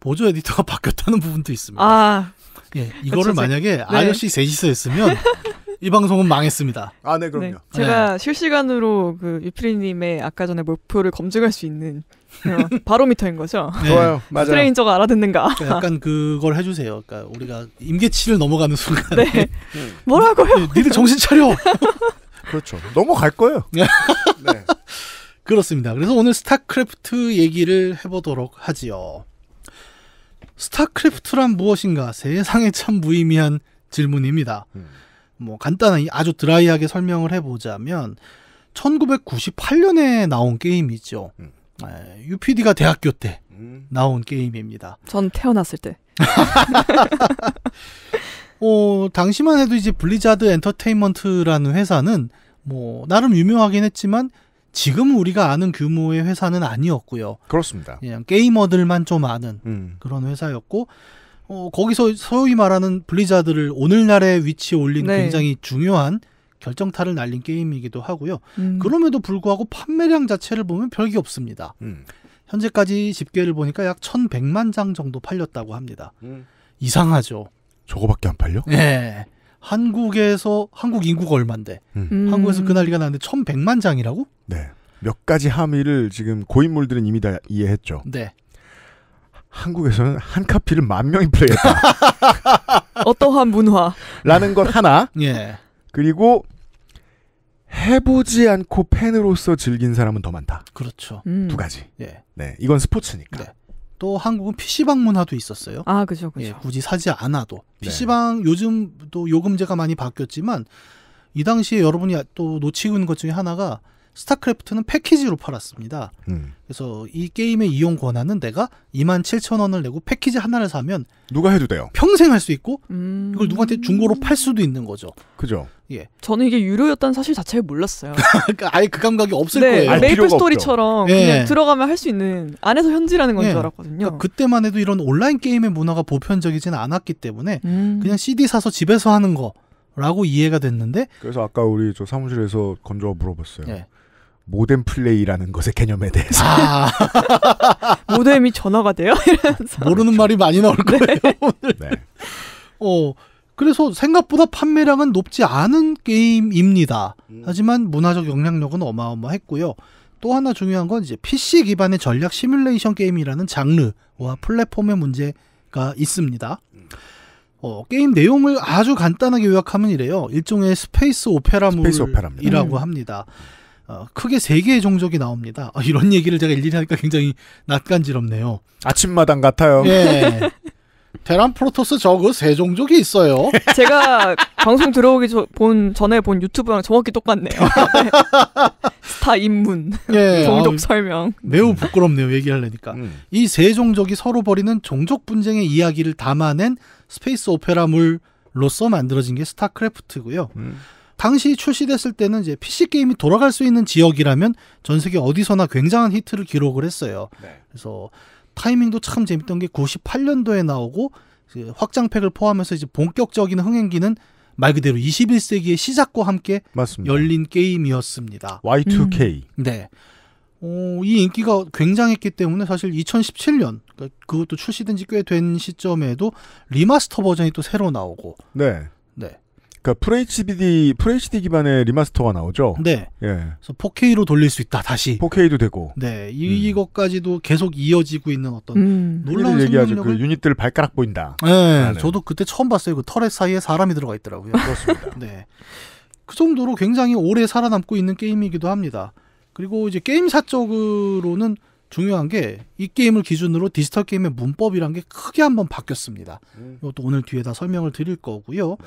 D: 보조 에디터가 바뀌었다는 부분도 있습니다. 아.
C: 예, 이거를 그쵸, 만약에 네. IOC
D: 세지서였으면 이 방송은 망했습니다. 아, 네, 그럼요. 네, 제가
C: 네. 실시간으로 그 유프리님의 아까 전에 목표를 검증할 수 있는 바로미터인 거죠. 네. 좋아요, 맞아요. 스트레인저가 알아듣는가. 네, 약간
D: 그걸 해주세요. 그러니까 우리가 임계치를 넘어가는 순간. 네. 네. 음. 뭐라고요? 네, 니들 정신 차려.
B: 그렇죠. 넘어갈 거예요. 네.
D: 그렇습니다. 그래서 오늘 스타크래프트 얘기를 해보도록 하지요. 스타크래프트란 무엇인가? 세상에 참 무의미한 질문입니다. 음. 뭐 간단히 아주 드라이하게 설명을 해보자면 1998년에 나온 게임이죠. 음. 에, UPD가 대학교 때 음. 나온 게임입니다. 전
C: 태어났을 때.
D: 어, 당시만 해도 이제 블리자드 엔터테인먼트라는 회사는 뭐 나름 유명하긴 했지만 지금 우리가 아는 규모의 회사는 아니었고요. 그렇습니다. 그냥 예, 게이머들만 좀 아는 음. 그런 회사였고 어, 거기서 소위 말하는 블리자드를 오늘날의 위치에 올린 네. 굉장히 중요한 결정타를 날린 게임이기도 하고요. 음. 그럼에도 불구하고 판매량 자체를 보면 별게 없습니다. 음. 현재까지 집계를 보니까 약 1,100만 장 정도 팔렸다고 합니다. 음. 이상하죠.
B: 저거밖에 안 팔려? 예.
D: 한국에서 한국 인구가 얼만데 음. 음. 한국에서 그 난리가 났는데 1100만 장이라고?
B: 네. 몇 가지 함의를 지금 고인물들은 이미 다 이해했죠. 네. 한국에서는 한 카피를 만 명이 플레이했다. 어떠한 문화? 라는 것 하나. 예. 그리고 해보지 않고 팬으로서 즐긴 사람은 더 많다. 그렇죠. 음. 두 가지. 예. 네. 이건 스포츠니까. 네. 또 한국은 PC방 문화도
D: 있었어요. 아, 그죠, 그죠. 예, 굳이 사지 않아도. PC방 네. 요즘 또 요금제가 많이 바뀌었지만 이 당시에 여러분이 또 놓치고 있는 것 중에 하나가 스타크래프트는 패키지로 팔았습니다. 음. 그래서 이 게임의 이용 권한은 내가 2 7 0 0원을 내고 패키지 하나를 사면 누가 해도 돼요. 평생 할 수 있고 음... 이걸 누구한테 중고로 팔 수도 있는 거죠.
B: 그죠. 예.
C: 저는 이게 유료였다는 사실 자체를 몰랐어요. 그러니까 아예 그 감각이 없을 네, 거예요. 메이플 스토리처럼 예. 그냥 들어가면 할 수 있는 안에서 현질하는 건줄 예. 알았거든요.
D: 그러니까 그때만 해도 이런 온라인 게임의 문화가 보편적이지는 않았기 때문에 음... 그냥 CD 사서 집에서 하는 거
B: 라고 이해가 됐는데 그래서 아까 우리 저 사무실에서 건져 조 물어봤어요. 네. 모뎀 플레이라는 것의 개념에 대해서. 아. 모뎀이 전화가 돼요? 이러면서. 모르는 말이
D: 많이 나올 네. 거예요. 네. 오늘. 네. 어, 그래서 생각보다 판매량은 높지 않은 게임입니다. 음. 하지만 문화적 영향력은 어마어마했고요. 또 하나 중요한 건 이제 PC 기반의 전략 시뮬레이션 게임이라는 장르와 플랫폼의 문제가 있습니다. 어, 게임 내용을 아주 간단하게 요약하면 이래요. 일종의 스페이스 오페라물이라고 스페이스 음. 합니다. 음. 어, 크게 세 개의 종족이 나옵니다. 아, 이런 얘기를 제가 일일이 하니까 굉장히 낯간지럽네요. 아침마당 같아요. 예. 테란 프로토스 저그 세 종족이 있어요.
C: 제가 방송 들어오기 저, 본 전에 본 유튜브랑 정확히 똑같네요. 스타 입문, 예, 종족 아, 설명.
D: 매우 부끄럽네요. 얘기하려니까. 음. 이세 종족이 서로 벌이는 종족 분쟁의 이야기를 담아낸 스페이스 오페라물로서 만들어진 게 스타크래프트고요. 음. 당시 출시됐을 때는 이제 PC 게임이 돌아갈 수 있는 지역이라면 전 세계 어디서나 굉장한 히트를 기록을 했어요. 네. 그래서 타이밍도 참 재밌던 게 98년도에 나오고 확장팩을 포함해서 이제 본격적인 흥행기는 말 그대로 21세기의 시작과 함께 맞습니다. 열린 게임이었습니다. Y2K. 음. 네. 어, 이 인기가 굉장했기 때문에 사실 2017년 그 그러니까 그것도 출시된 지 꽤 된 시점에도 리마스터 버전이 또 새로 나오고
B: 네. 그러니까 FHD, FHD 기반의 리마스터가 나오죠. 네. 예. 그래서 4K로 돌릴 수 있다 다시. 4K도 되고. 네.
D: 이, 음. 이것까지도
B: 계속 이어지고 있는 어떤 음. 놀라운 얘기하죠. 그 유닛들 발가락 보인다. 네. 네.
D: 저도 그때 처음 봤어요. 그 털의 사이에 사람이 들어가 있더라고요. 그렇습니다. 네. 그 정도로 굉장히 오래 살아남고 있는 게임이기도 합니다. 그리고 이제 게임사 쪽으로는 중요한 게 이 게임을 기준으로 디지털 게임의 문법이란 게 크게 한번 바뀌었습니다. 음. 이것도 오늘 뒤에다 설명을 드릴 거고요. 네.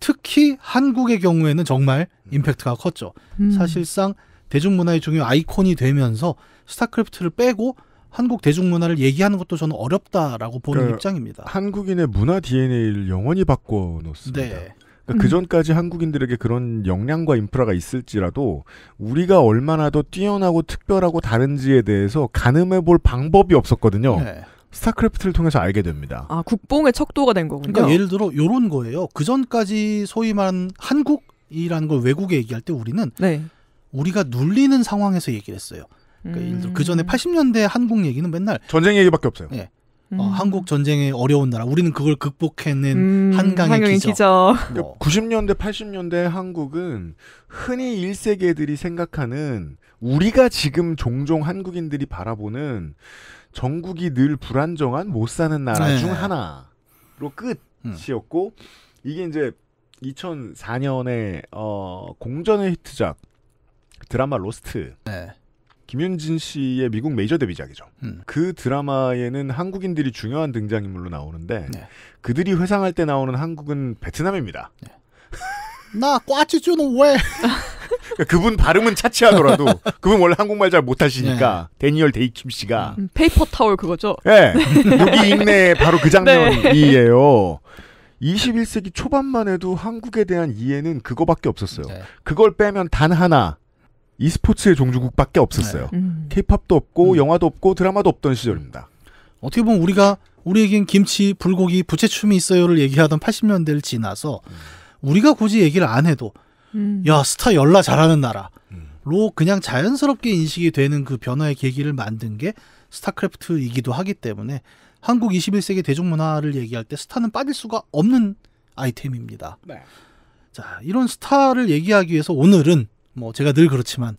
D: 특히 한국의 경우에는 정말 음. 임팩트가 컸죠. 음. 사실상 대중문화의 중요 아이콘이 되면서 스타크래프트를 빼고 한국 대중문화를 얘기하는 것도 저는 어렵다라고 보는 그러니까 입장입니다.
B: 한국인의 문화 DNA를 영원히 바꿔 놓습니다. 네. 그러니까 그 음. 그 전까지 한국인들에게 그런 역량과 인프라가 있을지라도 우리가 얼마나 더 뛰어나고 특별하고 다른지에 대해서 가늠해 볼 방법이 없었거든요. 네. 스타크래프트를 통해서 알게
C: 됩니다. 아 국뽕의 척도가 된 거군요. 그러니까 예를
D: 들어 이런 거예요. 그 전까지 소위 말한 한국이라는 걸 외국에 얘기할 때 우리는 네. 우리가 눌리는 상황에서 얘기를 했어요. 그러니까 음... 그 전에 80년대 한국 얘기는 맨날 전쟁 얘기밖에 없어요. 네. 음... 어, 한국 전쟁의
B: 어려운 나라. 우리는 그걸 극복해낸
D: 음...
C: 한강의, 한강의 기적.
B: 기적. 그 90년대 80년대 한국은 흔히 1세계들이 생각하는 우리가 지금 종종 한국인들이 바라보는 전국이 늘 불안정한 못 사는 나라 네. 중 하나로 끝이었고 음. 이게 이제 2004년에 어, 공전의 히트작 드라마 로스트 네. 김윤진 씨의 미국 메이저 데뷔작이죠. 음. 그 드라마에는 한국인들이 중요한 등장인물로 나오는데 네. 그들이 회상할 때 나오는 한국은 베트남입니다. 네.
C: 나 꽈치주는 왜?
B: 그러니까 그분 발음은 차치하더라도 그분 원래 한국말 잘 못하시니까 네. 데니얼 데이킴 씨가 음,
C: 음 페이퍼 타올 그거죠.
B: 예. 네. 여기 인네 바로 그 장면이에요. 21세기 초반만 해도 한국에 대한 이해는 그거밖에 없었어요. 네. 그걸 빼면 단 하나 e스포츠의 종주국밖에 없었어요. 케이팝도 네. 음. 없고 음. 영화도 없고 드라마도 없던 시절입니다. 어떻게 보면 우리가 우리에겐
D: 김치, 불고기, 부채춤이 있어요를 얘기하던 80년대를 지나서 음. 우리가 굳이 얘기를 안 해도 음. 야 스타 연락 잘하는 나라로 음. 그냥 자연스럽게 인식이 되는 그 변화의 계기를 만든 게 스타크래프트이기도 하기 때문에 한국 21세기 대중문화를 얘기할 때 스타는 빠질 수가 없는 아이템입니다. 네. 자 이런 스타를 얘기하기 위해서 오늘은 뭐 제가 늘 그렇지만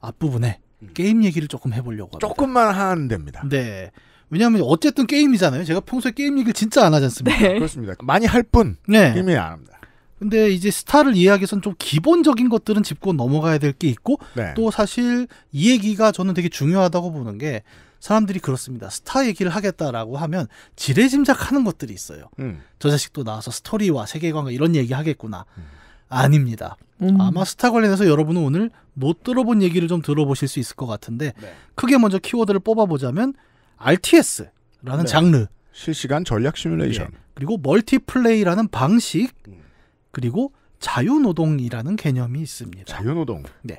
D: 앞부분에 음. 게임 얘기를 조금 해보려고 합니다. 조금만 하면 됩니다. 네. 왜냐하면 어쨌든 게임이잖아요. 제가 평소에 게임 얘기를 진짜 안 하지 않습니까? 네. 그렇습니다. 많이 할 뿐. 네. 게임을 안 합니다. 근데 이제 스타를 이해하기 위해서는 좀 기본적인 것들은 짚고 넘어가야 될 게 있고 네. 또 사실 이 얘기가 저는 되게 중요하다고 보는 게 사람들이 그렇습니다. 스타 얘기를 하겠다라고 하면 지레짐작하는 것들이 있어요. 음. 저 자식도 나와서 스토리와 세계관과 이런 얘기 하겠구나. 음. 아닙니다. 음. 아마 스타 관련해서 여러분은 오늘 못 들어본 얘기를 좀 들어보실 수 있을 것 같은데 네. 크게 먼저 키워드를 뽑아보자면 RTS라는 네. 장르 실시간 전략 시뮬레이션 예. 그리고 멀티플레이라는 방식 음. 그리고 자유노동이라는 개념이 있습니다. 자유노동. 네. 요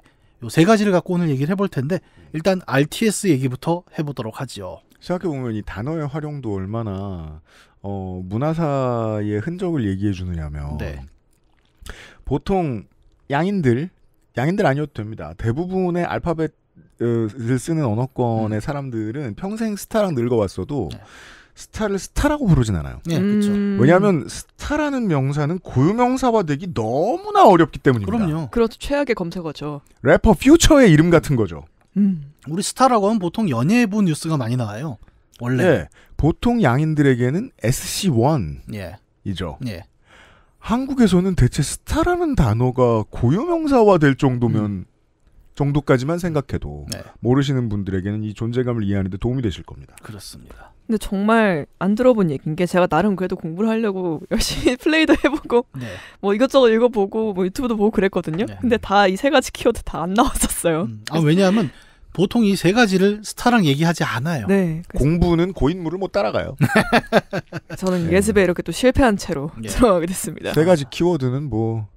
D: 세 가지를 갖고 오늘 얘기를 해볼 텐데
B: 일단 RTS 얘기부터 해보도록 하지요. 생각해보면 이 단어의 활용도 얼마나 어, 문화사의 흔적을 얘기해 주느냐면 네. 보통 양인들 양인들 아니어도 됩니다. 대부분의 알파벳을 쓰는 언어권의 음. 사람들은 평생 스타랑 늙어왔어도 네. 스타를 스타라고 부르진 않아요. 네,
C: 그렇죠. 음... 왜냐하면
B: 스타라는 명사는 고유명사화되기 너무나 어렵기 때문입니다.
C: 그럼요. 그렇죠. 최악의 검색어죠.
B: 래퍼 퓨처의 이름 같은 거죠.
C: 음.
D: 우리 스타라고 하면 보통 연예부 뉴스가 많이 나와요.
B: 원래. 예, 보통 양인들에게는 SC1이죠. 예. 예. 한국에서는 대체 스타라는 단어가 고유명사화 될 정도면 음. 정도까지만 생각해도 네. 모르시는 분들에게는 이 존재감을 이해하는 데 도움이 되실 겁니다. 그렇습니다.
C: 근데 정말 안 들어본 얘기인 게 제가 나름 그래도 공부를 하려고 열심히 플레이도 해보고 네. 뭐 이것저것 읽어보고 뭐 유튜브도 보고 그랬거든요. 네. 근데 다 이 세 가지 키워드 다 안 나왔었어요. 음. 아
D: 왜냐하면 보통 이 세 가지를 스타랑 얘기하지 않아요. 네,
C: 공부는
B: 고인물을 못 따라가요.
C: 저는 네. 예습에 이렇게 또 실패한 채로 예. 들어가게 됐습니다. 세
B: 가지 키워드는 뭐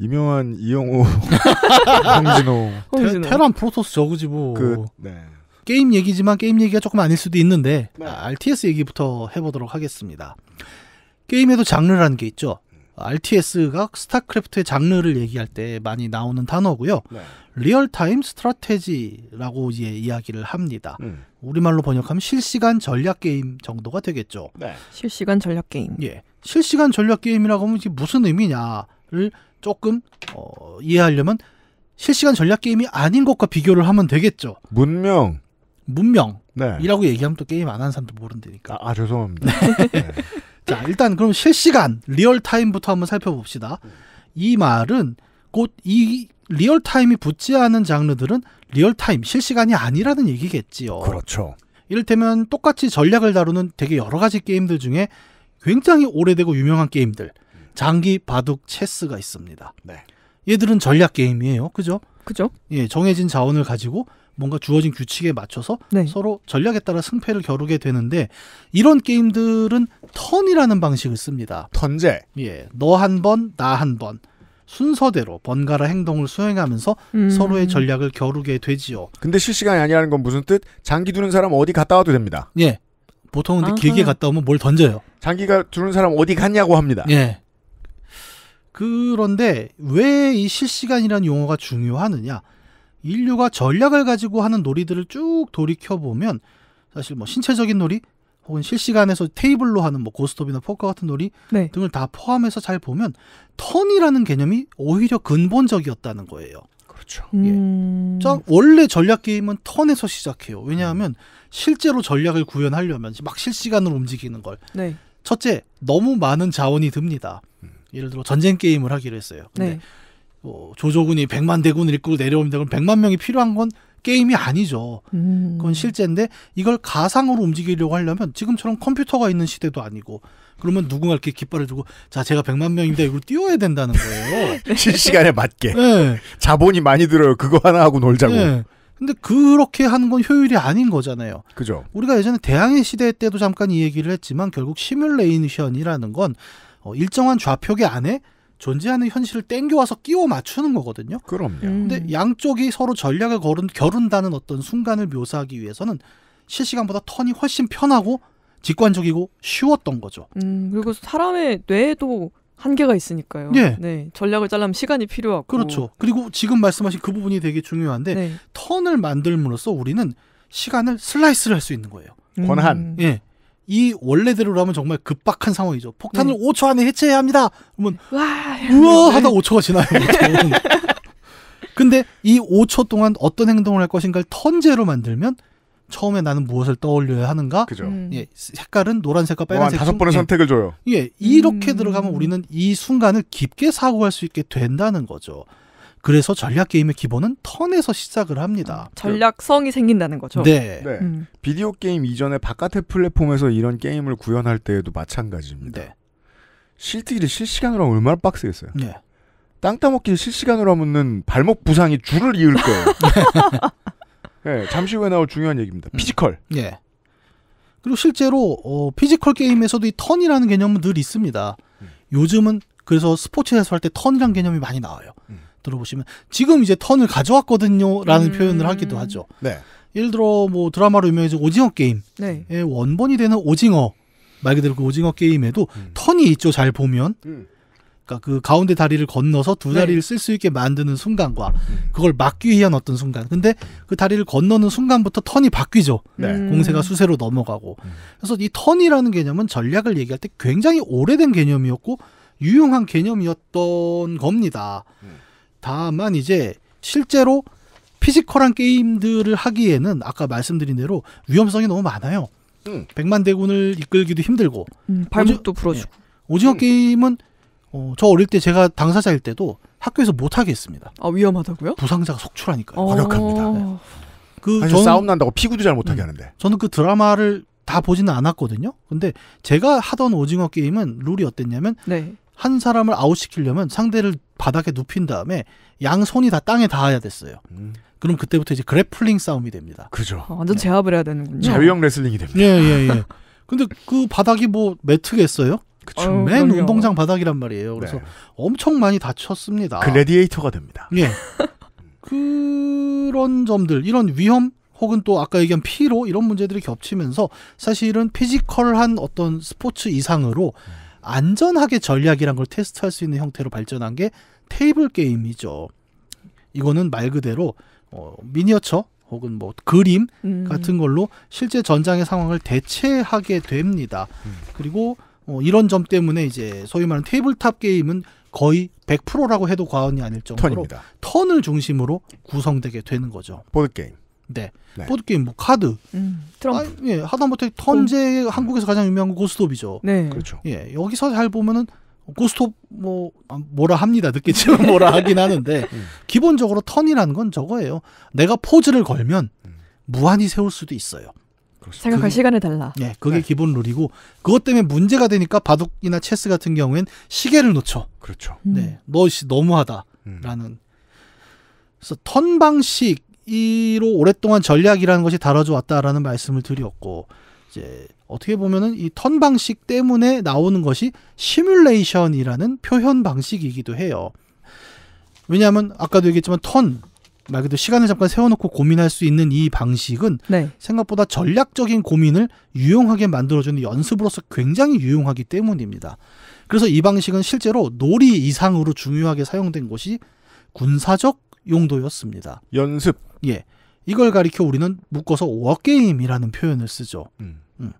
B: 유명한 이영호,
C: 홍진호, 홍진호. 테, 테란 프로토스 저그지 뭐. 그,
B: 네.
D: 게임 얘기지만 게임 얘기가 조금 아닐 수도 있는데 네. RTS 아, 얘기부터 해보도록 하겠습니다. 게임에도 장르라는 게 있죠. RTS가 스타크래프트의 장르를 얘기할 때 많이 나오는 단어고요. 네. 리얼타임 스트라테지라고 이제 이야기를 합니다. 음. 우리말로 번역하면 실시간 전략 게임 정도가 되겠죠. 네.
C: 실시간 전략 게임. 예.
D: 실시간 전략 게임이라고 하면 이게 무슨 의미냐를 조금 어, 이해하려면 실시간 전략 게임이 아닌 것과 비교를 하면 되겠죠.
B: 문명 문명이라고
D: 네. 얘기하면 또 게임 안 하는 사람도 모른다니까.
B: 아, 아 죄송합니다. 네. 네.
D: 자 일단 그럼 실시간 리얼타임부터 한번 살펴봅시다. 이 말은 곧 이 리얼타임이 붙지 않은 장르들은 리얼타임 실시간이 아니라는 얘기겠지요. 그렇죠. 이를테면 똑같이 전략을 다루는 되게 여러 가지 게임들 중에 굉장히 오래되고 유명한 게임들 장기 바둑 체스가 있습니다. 네. 얘들은 전략 게임이에요. 그죠? 그죠? 예, 정해진 자원을 가지고 뭔가 주어진 규칙에 맞춰서 네. 서로 전략에 따라 승패를 겨루게 되는데 이런 게임들은 턴이라는 방식을 씁니다. 턴제. 예. 너 한 번, 나 한 번. 순서대로 번갈아 행동을 수행하면서 음. 서로의 전략을 겨루게 되지요. 근데 실시간이
B: 아니라는 건 무슨 뜻? 장기 두는 사람 어디 갔다 와도 됩니다. 예.
D: 보통은 근데 아 길게 갔다 오면 뭘 던져요.
B: 장기가 두는 사람 어디 갔냐고 합니다. 예.
D: 그런데 왜 이 실시간이라는 용어가 중요하느냐? 인류가 전략을 가지고 하는 놀이들을 쭉 돌이켜 보면 사실 뭐 신체적인 놀이 혹은 실시간에서 테이블로 하는 뭐 고스톱이나 포커 같은 놀이 네. 등을 다 포함해서 잘 보면 턴이라는 개념이 오히려 근본적이었다는 거예요. 그렇죠. 음... 예. 자, 원래 전략 게임은 턴에서 시작해요. 왜냐하면 실제로 전략을 구현하려면 막 실시간으로 움직이는 걸 네. 첫째 너무 많은 자원이 듭니다. 음. 예를 들어 전쟁 게임을 하기로 했어요. 근데 네. 뭐 조조군이 100만 대군을 이끌고 내려옵니다. 그럼 100만 명이 필요한 건 게임이 아니죠. 음. 그건 실제인데 이걸 가상으로 움직이려고 하려면 지금처럼 컴퓨터가 있는 시대도 아니고 그러면 누군가 이렇게 깃발을 두고자 제가 100만 명입니다 이걸 띄워야 된다는 거예요. 네. 실시간에
B: 맞게. 네. 자본이 많이 들어요. 그거 하나 하고 놀자고. 네.
D: 근데 그렇게 하는 건 효율이 아닌 거잖아요. 그죠. 우리가 예전에 대항해 시대 때도 잠깐 이 얘기를 했지만 결국 시뮬레이션이라는 건 어, 일정한 좌표계 안에 존재하는 현실을 땡겨와서 끼워 맞추는 거거든요. 그럼요. 음. 근데 양쪽이 서로 전략을 걸은, 겨룬다는 어떤 순간을 묘사하기 위해서는 실시간보다 턴이 훨씬 편하고 직관적이고 쉬웠던 거죠.
C: 음, 그리고 사람의 뇌에도 한계가 있으니까요. 네. 네. 전략을 짜려면 시간이 필요하고. 그렇죠.
D: 그리고 지금 말씀하신 그 부분이 되게 중요한데 네. 턴을 만들므로써 우리는 시간을 슬라이스를 할 수 있는 거예요. 음. 권한. 예. 네. 이 원래대로라면 정말 급박한 상황이죠. 폭탄을 네. 5초 안에 해체해야 합니다. 그러면 와, 우와 하다 5초가 지나요. 근데 이 5초 동안 어떤 행동을 할 것인가를 턴제로 만들면 처음에 나는 무엇을 떠올려야 하는가? 그죠. 음. 예, 색깔은 노란색과 빨간색. 뭐 다섯 번의 예, 선택을 줘요. 예, 이렇게 음. 들어가면 우리는 이 순간을 깊게 사고할 수 있게 된다는
B: 거죠. 그래서 전략 게임의 기본은
C: 턴에서 시작을 합니다. 전략성이 생긴다는 거죠. 네. 네. 음.
B: 비디오 게임 이전에 바깥의 플랫폼에서 이런 게임을 구현할 때에도 마찬가지입니다. 네. 실트기를 실시간으로 하면 얼마나 빡세겠어요.
C: 네. 땅
B: 따먹기 실시간으로 하면은 발목 부상이 줄을 이을 거예요. 네, 잠시 후에 나올 중요한 얘기입니다. 음. 피지컬. 네. 그리고 실제로 어, 피지컬 게임에서도
D: 이 턴이라는 개념은 늘 있습니다. 음. 요즘은 그래서 스포츠에서 할 때턴이라는 개념이 많이 나와요. 음. 들어보시면 지금 이제 턴을 가져왔거든요라는 음... 표현을 하기도 하죠. 네. 예를 들어 뭐 드라마로 유명해진 오징어 게임의 네. 예, 원본이 되는 오징어 말 그대로 그 오징어 게임에도 음. 턴이 있죠. 잘 보면. 음. 그러니까 그 가운데 다리를 건너서 두 네. 다리를 네. 쓸수 있게 만드는 순간과 음. 그걸 막기 위한 어떤 순간. 근데 그 다리를 건너는 순간부터 턴이 바뀌죠. 네. 음. 공세가 수세로 넘어가고. 음. 그래서 이 턴이라는 개념은 전략을 얘기할 때 굉장히 오래된 개념이었고 유용한 개념이었던 겁니다. 다만 이제 실제로 피지컬한 게임들을 하기에는 아까 말씀드린 대로 위험성이 너무 많아요. 음. 백만 대군을 이끌기도 힘들고 음, 발목도 부러지고 네. 오징어 음. 게임은 어, 저 어릴 때 제가 당사자일 때도 학교에서 못하게 했습니다. 아 위험하다고요? 부상자가 속출하니까요. 어. 과격합니다. 네. 그 저는, 싸움 난다고 피구도 잘 못하게 음. 하는데 저는 그 드라마를 다 보지는 않았거든요. 근데 제가 하던 오징어 게임은 룰이 어땠냐면 네. 한 사람을 아웃시키려면 상대를 바닥에 눕힌 다음에 양 손이 다 땅에 닿아야 됐어요. 음. 그럼 그때부터 이제 그래플링 싸움이 됩니다. 그죠. 어,
C: 완전 네. 제압을 해야 되는군요. 자유형 레슬링이 됩니다. 예,
D: 예, 예. 근데 그 바닥이 뭐 매트겠어요? 그쵸. 아유, 맨 그럼요. 운동장 바닥이란 말이에요. 그래서 네. 엄청 많이 다쳤습니다.
B: 글래디에이터가 됩니다.
D: 예. 그런 점들, 이런 위험 혹은 또 아까 얘기한 피로 이런 문제들이 겹치면서 사실은 피지컬한 어떤 스포츠 이상으로 음. 안전하게 전략이란 걸 테스트할 수 있는 형태로 발전한 게 테이블 게임이죠. 이거는 말 그대로 어, 미니어처 혹은 뭐 그림 음. 같은 걸로 실제 전장의 상황을 대체하게 됩니다. 음. 그리고 어, 이런 점 때문에 이제 소위 말하는 테이블탑 게임은 거의 100%라고 해도 과언이 아닐 정도로 턴입니다. 턴을 중심으로 구성되게 되는 거죠. 보 게임. 네. 네. 보드게임, 뭐, 카드. 음, 트럼프. 아, 예, 하다못해 턴제 음. 한국에서 가장 유명한 건 고스톱이죠. 네. 그렇죠. 예, 여기서 잘 보면은 고스톱 뭐 아, 뭐라 합니다 늦겠지만 뭐라 하긴 하는데 음. 기본적으로 턴이라는 건 저거예요. 내가 포즈를 걸면 음. 무한히 세울 수도 있어요. 그렇습니다. 생각할 그, 시간을 달라. 예, 그게 네. 기본 룰이고 그것 때문에 문제가 되니까 바둑이나 체스 같은 경우엔 시계를 놓쳐. 그렇죠. 네, 음. 너 너무하다라는. 음. 그래서 턴 방식 이로 오랫동안 전략이라는 것이 다뤄져 왔다라는 말씀을 드렸고 이제 어떻게 보면은 이 턴 방식 때문에 나오는 것이 시뮬레이션이라는 표현 방식이기도 해요. 왜냐하면 아까도 얘기했지만 턴 말 그대로 시간을 잠깐 세워놓고 고민할 수 있는 이 방식은 네. 생각보다 전략적인 고민을 유용하게 만들어주는 연습으로서 굉장히 유용하기 때문입니다. 그래서 이 방식은 실제로 놀이 이상으로 중요하게 사용된 것이 군사적 용도였습니다. 연습. 예. 이걸 가리켜 우리는 묶어서 워게임이라는 표현을 쓰죠. 음. 음.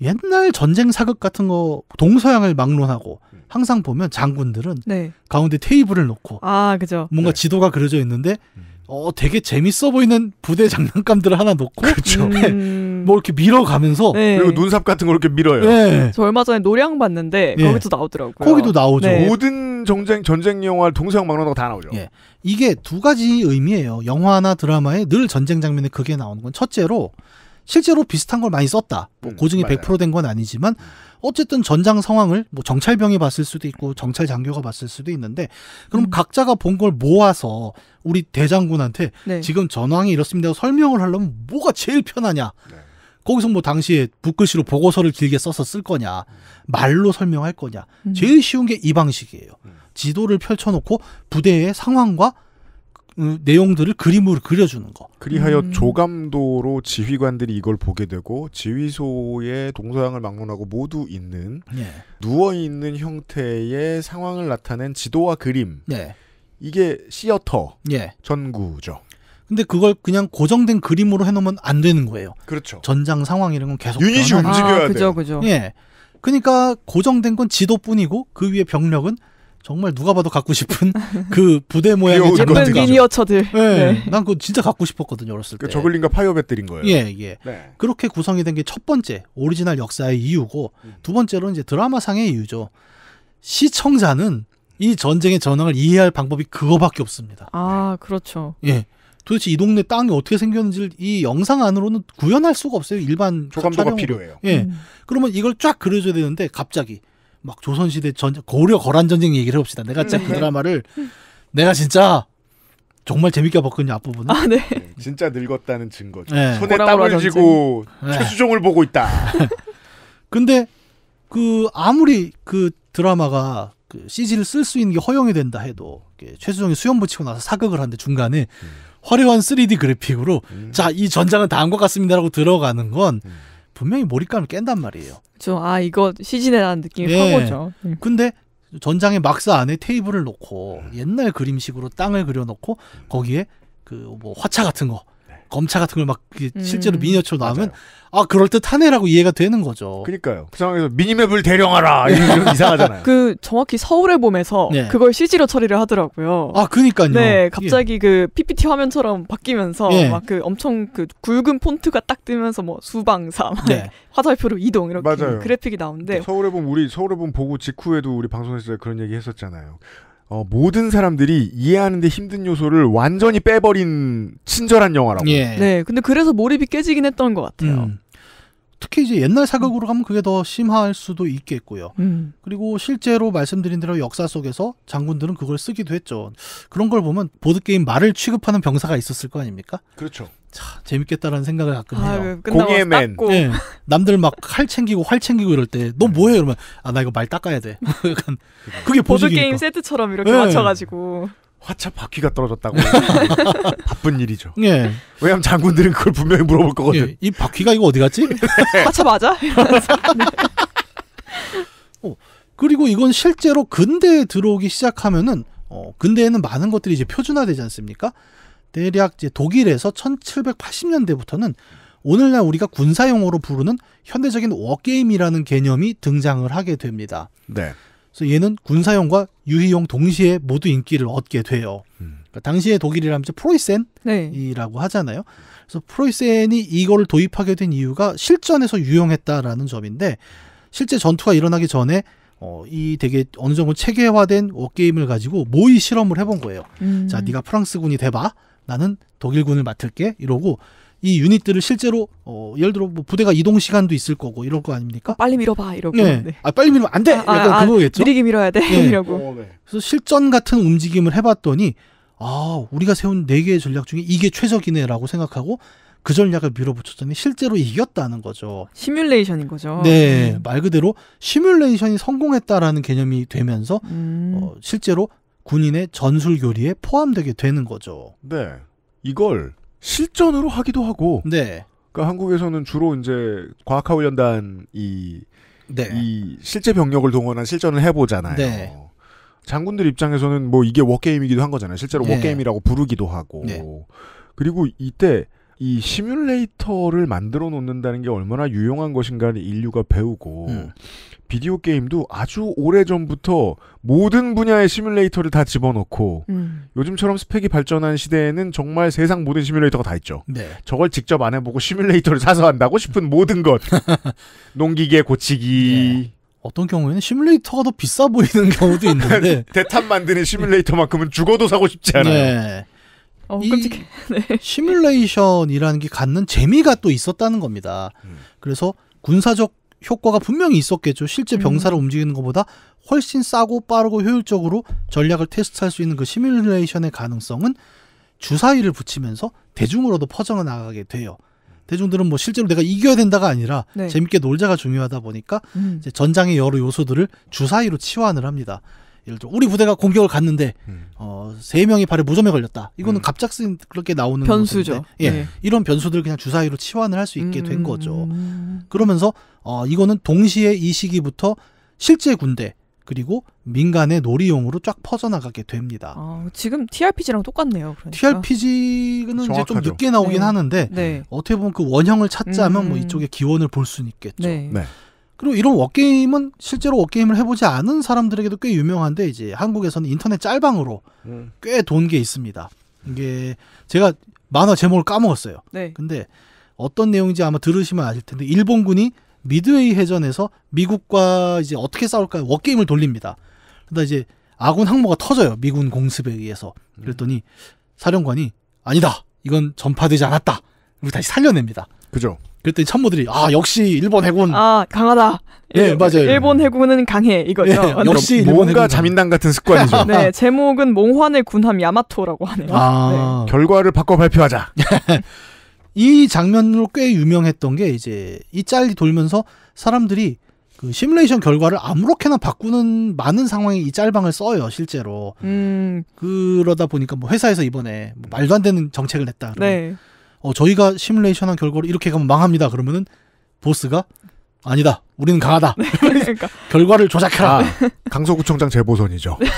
D: 옛날 전쟁 사극 같은 거 동서양을 막론하고 음. 항상 보면 장군들은 네. 가운데 테이블을 놓고
C: 아, 그죠.
D: 뭔가 네. 지도가 그려져 있는데 음. 어 되게 재밌어 보이는 부대 장난감들을
C: 하나 놓고
B: 그렇죠. 음... 네. 뭐 이렇게 밀어가면서 네. 그리고 눈삽 같은 걸 이렇게 밀어요. 네.
C: 저 얼마 전에 노량 봤는데 네. 거기도 나오더라고요. 거기도 나오죠. 네. 모든 전쟁 전쟁 영화 동생 막론하고 다 나오죠. 예.
D: 이게 두 가지 의미예요. 영화나 드라마에 늘 전쟁 장면에 그게 나오는 건 첫째로 실제로 비슷한 걸 많이 썼다. 뭐 음, 고증이 음, 100%된 건 아니지만 음. 어쨌든 전장 상황을 뭐 정찰병이 봤을 수도 있고 정찰 장교가 봤을 수도 있는데 그럼 음. 각자가 본 걸 모아서 우리 대장군한테 네. 지금 전황이 이렇습니다 설명을 하려면 뭐가 제일 편하냐 네. 거기서 뭐 당시에 붓글씨로 보고서를 길게 써서 쓸 거냐 말로 설명할 거냐 음. 제일 쉬운 게 이 방식이에요 음. 지도를 펼쳐놓고 부대의 상황과
B: 음, 내용들을 그림으로 그려주는 거. 그리하여 음. 조감도로 지휘관들이 이걸 보게 되고 지휘소의 동서양을 막론하고 모두 있는 네. 예. 누워 있는 형태의 상황을 나타낸 지도와 그림. 네. 이게 시어터 네. 전구죠.
D: 근데 그걸 그냥 고정된 그림으로 해놓으면 안 되는 거예요. 그렇죠. 전장 상황 이런 건 계속 유닛이 변환. 움직여야 아, 돼요. 그죠, 그죠. 예. 그러니까 고정된 건 지도뿐이고 그 위에 병력은 정말 누가 봐도 갖고 싶은
B: 그
D: 부대 모양의 예쁜
C: 미니어처들. 네, 네.
D: 난 그거 진짜 갖고 싶었거든요 어렸을 그 때. 그 저글링과
B: 파이어배틀인 거예요. 예, 예. 네.
D: 그렇게 구성이 된 게 첫 번째 오리지널 역사의 이유고 음. 두 번째로 는 이제 드라마상의 이유죠. 시청자는 이 전쟁의 전황을 이해할 방법이 그거밖에 없습니다.
C: 아, 그렇죠.
D: 예. 도대체 이 동네 땅이 어떻게 생겼는지를 이 영상 안으로는 구현할 수가 없어요. 일반 조감도가 촬영으로. 필요해요. 예. 음. 그러면 이걸 쫙 그려줘야 되는데 갑자기 막 조선시대 전 고려 거란 전쟁 얘기를 해봅시다. 내가 진짜 그 네. 드라마를 내가 진짜 정말 재밌게 봤거든요 앞부분. 아 네.
B: 네. 진짜 늙었다는 증거죠. 네. 손에 땀을 쥐고 네. 최수종을 보고 있다.
D: 근데 그 아무리 그 드라마가 그 CG를 쓸 수 있는 게 허용이 된다 해도 최수종이 수염 붙이고 나서 사극을 하는데 중간에 음. 화려한 3D 그래픽으로 음. 자이 전장은 다음과 같습니다라고 들어가는 건. 음. 분명히 몰입감을 깬단 말이에요.
C: 그아 그렇죠. 이거 시즌에라는 느낌이 예. 확 오죠. 근데
D: 전장의 막사 안에 테이블을 놓고 음. 옛날 그림식으로 땅을 그려놓고 거기에 그 뭐 화차 같은 거 검차 같은 걸막 음. 실제로 음. 미니어처로 나오면 아 그럴 듯하네라고 이해가 되는 거죠. 그러니까요.
B: 그 상황에서 미니맵을 대령하라 이런 이상하잖아요.
C: 그 정확히 서울의 봄에서 네. 그걸 CG로 처리를 하더라고요. 아 그니까요. 네, 예. 갑자기 예. 그 PPT 화면처럼 바뀌면서 예. 막그 엄청 그 굵은 폰트가 딱 뜨면서 뭐 수방사 네. 화살표로 이동 이렇게 맞아요. 그래픽이 나오는데
B: 서울의 봄 우리 서울의 봄 보고 직후에도 우리 방송에서 그런 얘기 했었잖아요. 어, 모든 사람들이 이해하는데 힘든 요소를 완전히 빼버린 친절한 영화라고. 예. 네,
C: 근데 그래서 몰입이 깨지긴 했던 것
B: 같아요. 음. 특히 이제 옛날 사극으로 가면 그게 더 심할
D: 수도 있겠고요. 음. 그리고 실제로 말씀드린 대로 역사 속에서 장군들은 그걸 쓰기도 했죠. 그런 걸 보면 보드게임 말을 취급하는 병사가 있었을 거 아닙니까? 그렇죠. 참 재밌겠다라는 생각을 가끔 해요. 아, 공예맨. 네, 남들 막 칼 챙기고 활 챙기고 이럴 때 너 뭐해? 그러면 아나 이거 말 닦아야 돼. 약간
C: 그게 보드 게임 세트처럼 이렇게 네. 맞춰가지고.
B: 화차 바퀴가 떨어졌다고 바쁜 일이죠. 예. 왜냐면 장군들은 그걸 분명히 물어볼 거거든. 예. 이 바퀴가 이거 어디 갔지?
C: 화차 맞아?
D: 어, 그리고 이건 실제로 근대에 들어오기 시작하면은 어, 근대에는 많은 것들이 이제 표준화되지 않습니까? 대략 이제 독일에서 1780년대부터는 오늘날 우리가 군사용어로 부르는 현대적인 워게임이라는 개념이 등장을 하게 됩니다. 네. 그래서 얘는 군사용과 유희용 동시에 모두 인기를 얻게 돼요. 음. 그러니까 당시에 독일이라면 프로이센이라고 네. 하잖아요. 그래서 프로이센이 이걸 도입하게 된 이유가 실전에서 유용했다라는 점인데 실제 전투가 일어나기 전에 어, 이 되게 어느 정도 체계화된 워게임을 가지고 모의 실험을 해본 거예요. 음. 자, 네가 프랑스군이 돼봐. 나는 독일군을 맡을게 이러고 이 유닛들을 실제로 어, 예를 들어 뭐 부대가 이동 시간도 있을 거고 이럴 거 아닙니까?
C: 빨리 밀어봐 이러고. 네. 네.
D: 아 빨리 밀면 안 돼. 아, 아, 약간 아, 그거겠죠. 느리게 밀어야 돼 네. 이러고. 어, 네. 그래서 실전 같은 움직임을 해봤더니 아 우리가 세운 네 개의 전략 중에 이게 최적이네라고 생각하고 그 전략을 밀어붙였더니 실제로 이겼다는 거죠.
C: 시뮬레이션인 거죠. 네, 음.
D: 말 그대로 시뮬레이션이 성공했다라는 개념이 되면서 음. 어, 실제로 군인의 전술 교리에 포함되게 되는 거죠.
B: 네. 이걸
D: 실전으로 하기도 하고.
B: 네. 그러니까 한국에서는 주로 이제 과학하훈련단이 네. 이 실제 병력을 동원한 실전을 해보잖아요. 네. 장군들 입장에서는 뭐 이게 워게임이기도 한 거잖아요. 실제로 네. 워게임이라고 부르기도 하고. 네. 그리고 이때 이 시뮬레이터를 만들어 놓는다는 게 얼마나 유용한 것인가를 인류가 배우고 음. 비디오 게임도 아주 오래 전부터 모든 분야의 시뮬레이터를 다 집어넣고 음. 요즘처럼 스펙이 발전한 시대에는 정말 세상 모든 시뮬레이터가 다 있죠. 네. 저걸 직접 안 해보고 시뮬레이터를 사서 한다고 싶은 모든 것. 농기계 고치기. 네. 어떤 경우에는 시뮬레이터가 더 비싸 보이는 경우도 있는데 대탑 만드는 시뮬레이터만큼은 죽어도 사고 싶지 않아요.
D: 네. 어, 이 네. 시뮬레이션이라는 게 갖는 재미가 또 있었다는 겁니다. 음. 그래서 군사적 효과가 분명히 있었겠죠. 실제 음. 병사를 음. 움직이는 것보다 훨씬 싸고 빠르고 효율적으로 전략을 테스트할 수 있는 그 시뮬레이션의 가능성은 주사위를 붙이면서 대중으로도 퍼져 나가게 돼요. 대중들은 뭐 실제로 내가 이겨야 된다가 아니라 네. 재밌게 놀자가 중요하다 보니까 음. 전장의 여러 요소들을 주사위로 치환을 합니다. 예를 들어 우리 부대가 공격을 갔는데 음. 어세 명이 발에 무좀에 걸렸다. 이거는 음. 갑작스럽게 나오는 변수죠. 예, 네. 이런 변수들 그냥 주사위로 치환을 할 수 있게 음. 된 거죠. 그러면서 어 이거는 동시에 이 시기부터 실제 군대 그리고 민간의 놀이용으로 쫙 퍼져나가게 됩니다.
C: 아, 지금 TRPG랑 똑같네요. 그러니까. TRPG는 이제 좀 늦게 나오긴 네. 하는데 네.
D: 어떻게 보면 그 원형을 찾자면 뭐 음... 뭐 이쪽에 기원을 볼 수는 있겠죠. 네. 네. 그리고 이런 워게임은 실제로 워게임을 해보지 않은 사람들에게도 꽤 유명한데 이제 한국에서는 인터넷 짤방으로 음. 꽤돈 게 있습니다. 이게 제가 만화 제목을 까먹었어요. 네. 근데 어떤 내용인지 아마 들으시면 아실 텐데 일본군이 미드웨이 해전에서 미국과 이제 어떻게 싸울까 요 워게임을 돌립니다. 그러다 이제 아군 항모가 터져요. 미군 공습에 의해서. 그랬더니 사령관이 아니다. 이건 전파되지 않았다. 그리고 다시 살려냅니다. 그죠. 그랬더니 참모들이 아 역시 일본 해군 아 강하다. 예 네, 맞아요.
C: 일본 해군은 강해 이거죠. 예, 어, 역시 뭔가
B: 자민당 같은
D: 습관이죠. 아, 네 아.
C: 제목은 몽환의 군함 야마토라고 하네요. 아.
B: 네. 결과를 바꿔 발표하자.
C: 이
D: 장면으로 꽤 유명했던 게 이제 이 짤이 돌면서 사람들이 그 시뮬레이션 결과를 아무렇게나 바꾸는 많은 상황에 이 짤방을 써요 실제로. 음. 그러다 보니까 뭐 회사에서 이번에 뭐 말도 안 되는 정책을 냈다. 네. 어, 저희가 시뮬레이션한 결과로 이렇게 가면 망합니다. 그러면은 보스가 아니다. 우리는 강하다. 네, 그러니까.
B: 결과를 조작해라. 아, 강서구청장 재보선이죠. 네. 네.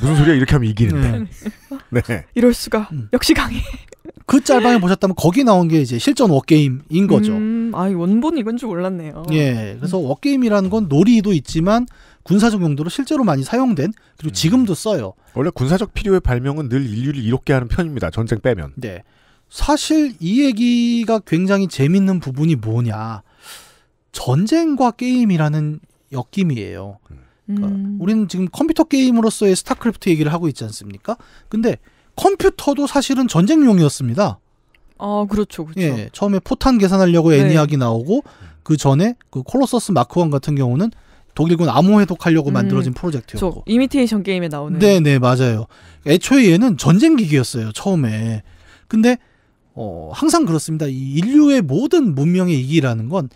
B: 무슨 소리야? 이렇게 하면 이기는데. 네. 네.
C: 이럴 수가. 음. 역시 강해.
D: 그 짤방에 보셨다면 거기 나온 게 이제 실전 워게임인 거죠. 음,
C: 아, 원본 이건 줄 몰랐네요. 예. 그래서
D: 워게임이라는 건 놀이도 있지만 군사적 용도로 실제로 많이 사용된 그리고 음. 지금도 써요. 원래 군사적 필요의 발명은 늘 인류를 이롭게 하는 편입니다. 전쟁 빼면. 네. 사실 이 얘기가 굉장히 재밌는 부분이 뭐냐. 전쟁과 게임이라는 역김이에요. 그러니까 음. 음. 우리는 지금 컴퓨터 게임으로서의 스타크래프트 얘기를 하고 있지 않습니까? 근데 컴퓨터도 사실은 전쟁용이었습니다. 아, 그렇죠. 그렇죠. 예, 처음에 포탄 계산하려고 네. 애니악이 네. 나오고 그 전에 그 콜로서스 마크 원 같은 경우는 독일군 암호 해독하려고 음. 만들어진 프로젝트였고.
C: 이미테이션 게임에 나오는. 네,
D: 네, 맞아요. 애초에 얘는 전쟁 기기였어요, 처음에. 근데 어, 항상 그렇습니다. 이 인류의 모든 문명의 이기라는 건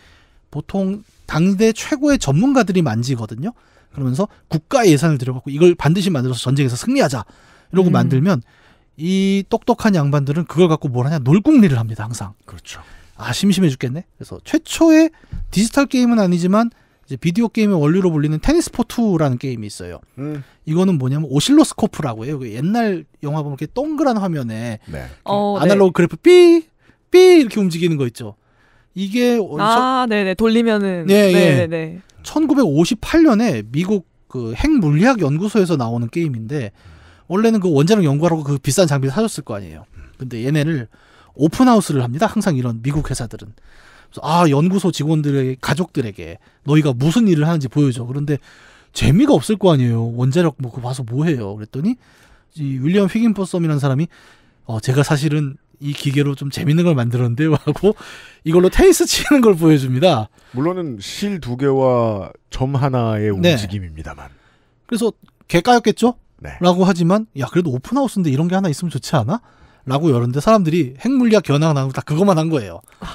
D: 보통 당대 최고의 전문가들이 만지거든요. 그러면서 국가의 예산을 들여갖고 이걸 반드시 만들어서 전쟁에서 승리하자 이러고 음. 만들면 이 똑똑한 양반들은 그걸 갖고 뭘 하냐 놀궁리를 합니다 항상. 그렇죠. 아 심심해 죽겠네. 그래서 최초의 디지털 게임은 아니지만 이제 비디오 게임의 원리로 불리는 테니스포2라는 게임이 있어요. 음. 이거는 뭐냐면 오실로스코프라고 해요. 그 옛날 영화 보면 이렇게 동그란 화면에 네.
C: 어, 네. 아날로그
D: 네. 그래프 삐, 삐 이렇게 움직이는 거 있죠. 이게 어, 아,
C: 네네 돌리면은 네, 네, 네.
D: 1958년에 미국 그 핵물리학 연구소에서 나오는 게임인데 원래는 그 원자력 연구하라고 그 비싼 장비를 사줬을 거 아니에요. 근데 얘네를 오픈하우스를 합니다. 항상 이런 미국 회사들은. 아 연구소 직원들의 가족들에게 너희가 무슨 일을 하는지 보여줘. 그런데 재미가 없을 거 아니에요. 원자력 뭐 그거 봐서 뭐 해요. 그랬더니 이 윌리엄 휘긴포썸이라는 사람이 어 제가 사실은 이 기계로 좀 재밌는 걸 만들었는데요 하고 이걸로 테니스 치는 걸 보여줍니다.
B: 물론은 실 두 개와 점 하나의 네. 움직임입니다만.
D: 그래서 개 까였겠죠? 네. 라고 하지만 야 그래도 오픈하우스인데 이런 게 하나 있으면 좋지 않아? 라고 여는데 사람들이 핵물리학 견학 나오고 다 그것만 한 거예요. 아.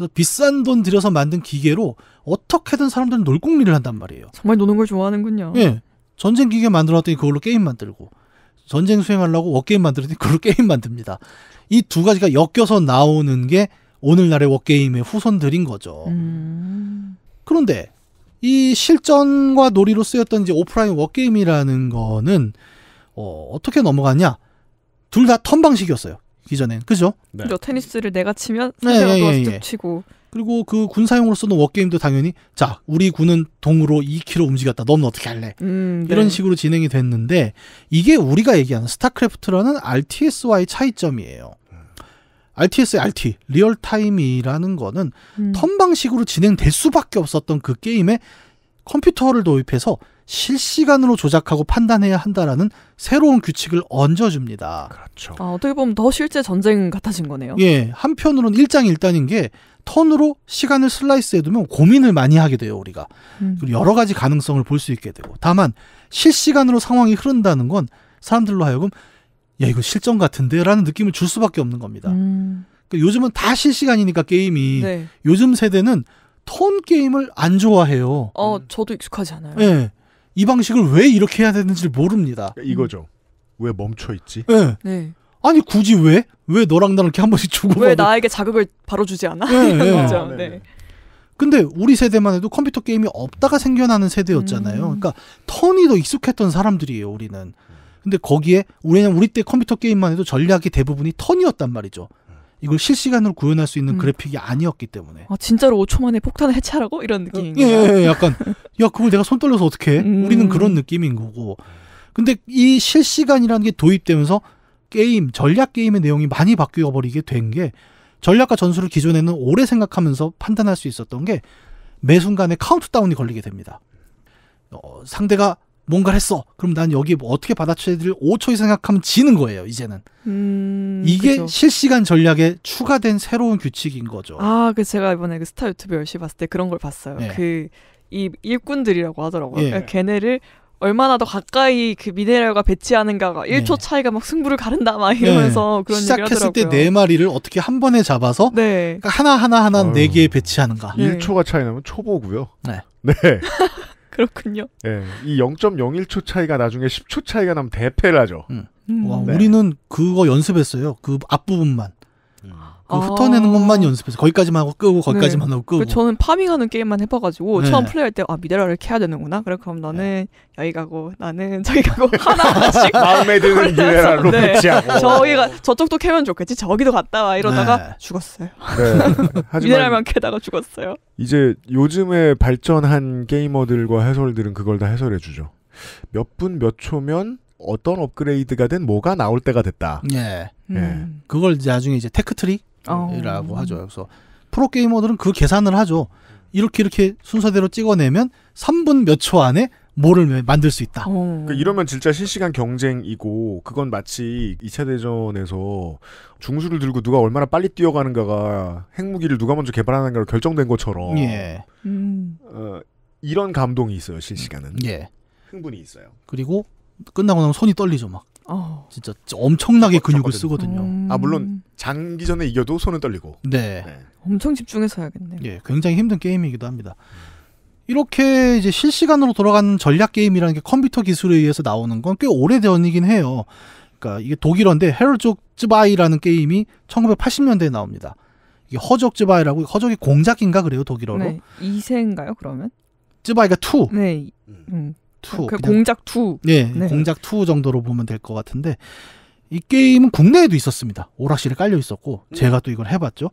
D: 그래서 비싼 돈 들여서 만든 기계로 어떻게든 사람들은 놀궁리를 한단 말이에요.
C: 정말 노는 걸 좋아하는군요. 예.
D: 전쟁 기계 만들어놨더니 그걸로 게임 만들고 전쟁 수행하려고 워게임 만들더니 었 그걸로 게임 만듭니다. 이 두 가지가 엮여서 나오는 게 오늘날의 워게임의 후손들인 거죠. 음... 그런데 이 실전과 놀이로 쓰였던 이제 오프라인 워게임이라는 거는 어, 어떻게 넘어갔냐? 둘 다 턴 방식이었어요. 기전엔 그죠? 네.
C: 테니스를 내가 치면 네, 상대가 네, 예, 예, 예. 치고
D: 그리고 그 군사용으로 쓰는 워게임도 당연히 자 우리 군은 동으로 2km 움직였다 너 어떻게 할래
C: 음, 네. 이런
D: 식으로 진행이 됐는데 이게 우리가 얘기하는 스타크래프트라는 RTS와의 차이점이에요 RTS의 RT 리얼타임이라는 거는 음. 턴 방식으로 진행될 수밖에 없었던 그 게임에 컴퓨터를 도입해서 실시간으로 조작하고 판단해야 한다라는 새로운 규칙을 얹어줍니다. 그렇죠.
C: 아, 어떻게 보면 더 실제 전쟁 같아진 거네요. 예,
D: 한편으로는 일장일단인 게 턴으로 시간을 슬라이스해두면 고민을 많이 하게 돼요 우리가 음. 그리고 여러 가지 가능성을 볼 수 있게 되고 다만 실시간으로 상황이 흐른다는 건 사람들로 하여금 야 이거 실전 같은데라는 느낌을 줄 수밖에 없는 겁니다. 음. 그러니까 요즘은 다 실시간이니까 게임이 네. 요즘 세대는 턴 게임을 안 좋아해요.
C: 어, 저도 익숙하지 않아요. 예.
D: 이 방식을 왜 이렇게 해야 되는지 를 모릅니다. 그러니까 이거죠. 왜 멈춰 있지? 네. 예. 네. 아니 굳이 왜? 왜 너랑 나랑 이렇게 한 번씩 주고 왜
C: 나에게 자극을 바로 주지 않아? 네, 네. 아, 네.
D: 근데 우리 세대만 해도 컴퓨터 게임이 없다가 생겨나는 세대였잖아요. 음. 그러니까 턴이 더 익숙했던 사람들이에요, 우리는. 근데 거기에 우리는 우리 때 컴퓨터 게임만 해도 전략이 대부분이 턴이었단 말이죠. 이걸 실시간으로 구현할 수 있는 음. 그래픽이 아니었기 때문에.
C: 아 진짜로 5초 만에 폭탄을 해체하라고 이런 그러니까 느낌인 거 예, 예, 예,
D: 약간 야 그걸 내가 손 떨려서 어떻게 해? 음. 우리는 그런 느낌인 거고. 근데 이 실시간이라는 게 도입되면서 게임 전략 게임의 내용이 많이 바뀌어 버리게 된 게 전략과 전술을 기존에는 오래 생각하면서 판단할 수 있었던 게 매 순간에 카운트다운이 걸리게 됩니다. 어, 상대가 뭔가를 했어. 그럼 난 여기 뭐 어떻게 받아쳐야 될 5초 이상 생각하면 지는 거예요, 이제는.
C: 음, 이게 그쵸.
D: 실시간 전략에 추가된 새로운 규칙인 거죠.
C: 아, 그 제가 이번에 그 스타 유튜브 열심히 봤을 때 그런 걸 봤어요. 네. 그이 일꾼들이라고 하더라고요. 예. 그러니까 걔네를 얼마나 더 가까이 그 미네랄과 배치하는가가 1초 네. 차이가 막 승부를 가른다 막 이러면서 네. 그런 시작했을 때
D: 네 마리를 어떻게 한 번에 잡아서 네. 그러니까 하나 하나 하나 네 개에 배치하는가. 1초가 차이 나면 초보고요. 네. 네. 그렇군요. 예,
B: 이 0.01초 차이가 나중에 10초 차이가 나면 대패를 하죠. 음.
D: 음. 와, 네. 우리는 그거 연습했어요. 그 앞부분만. 그 아. 훑어내는 것만 연습해서 거기까지만 하고 끄고 거기까지만 네. 하고 끄고. 저는
C: 파밍하는 게임만 해봐가지고 네. 처음 플레이할 때 아 미네랄을 캐야 되는구나. 그래 그럼 너는 네. 여기 가고 나는 저기 가고 하나씩 마음에 드는 미네랄로 네. 배치하고 저기가 저쪽도 캐면 좋겠지. 저기도 갔다 와 이러다가 네. 죽었어요. 미네랄만 캐다가 죽었어요.
B: 이제 요즘에 발전한 게이머들과 해설들은 그걸 다 해설해 주죠. 몇 분 몇 초면 어떤 업그레이드가 된 뭐가 나올 때가 됐다.
D: 예. 네. 그걸 이제 나중에 이제 테크트리 라고 어. 하죠. 그래서 프로게이머들은 그 계산을 하죠. 이렇게 이렇게 순서대로 찍어내면 3분 몇 초 안에 뭐를 만들 수 있다. 어. 그러니까
B: 이러면 진짜 실시간 경쟁이고 그건 마치 2차 대전에서 중수를 들고 누가 얼마나 빨리 뛰어가는가가 핵무기를 누가 먼저 개발하는가로 결정된 것처럼 예. 음. 어, 이런 감동이 있어요 실시간은. 예. 흥분이 있어요. 그리고
D: 끝나고 나면 손이 떨리죠 막. 어. 진짜 엄청나게 근육을 쓰거든요. 음. 아 물론
B: 장기전에 이겨도 손은 떨리고.
D: 네. 네.
C: 엄청 집중해서 해야겠네요. 예,
D: 굉장히 힘든 게임이기도 합니다. 이렇게 이제 실시간으로 돌아가는 전략 게임이라는 게 컴퓨터 기술에 의해서 나오는 건 꽤 오래전이긴 해요. 그러니까 이게 독일어인데 헤르족 즈바이라는 게임이 1980년대에 나옵니다. 이게 허적 즈바이라고 허적이 공작인가 그래요 독일어로. 네.
C: 2세인가요 그러면? 즈바이가 2. 네. 음. 음 2. 그 공작 2. 네, 예, 네. 공작
D: 2 정도로 보면 될 것 같은데 이 게임은 국내에도 있었습니다. 오락실에 깔려 있었고 음. 제가 또 이걸 해봤죠.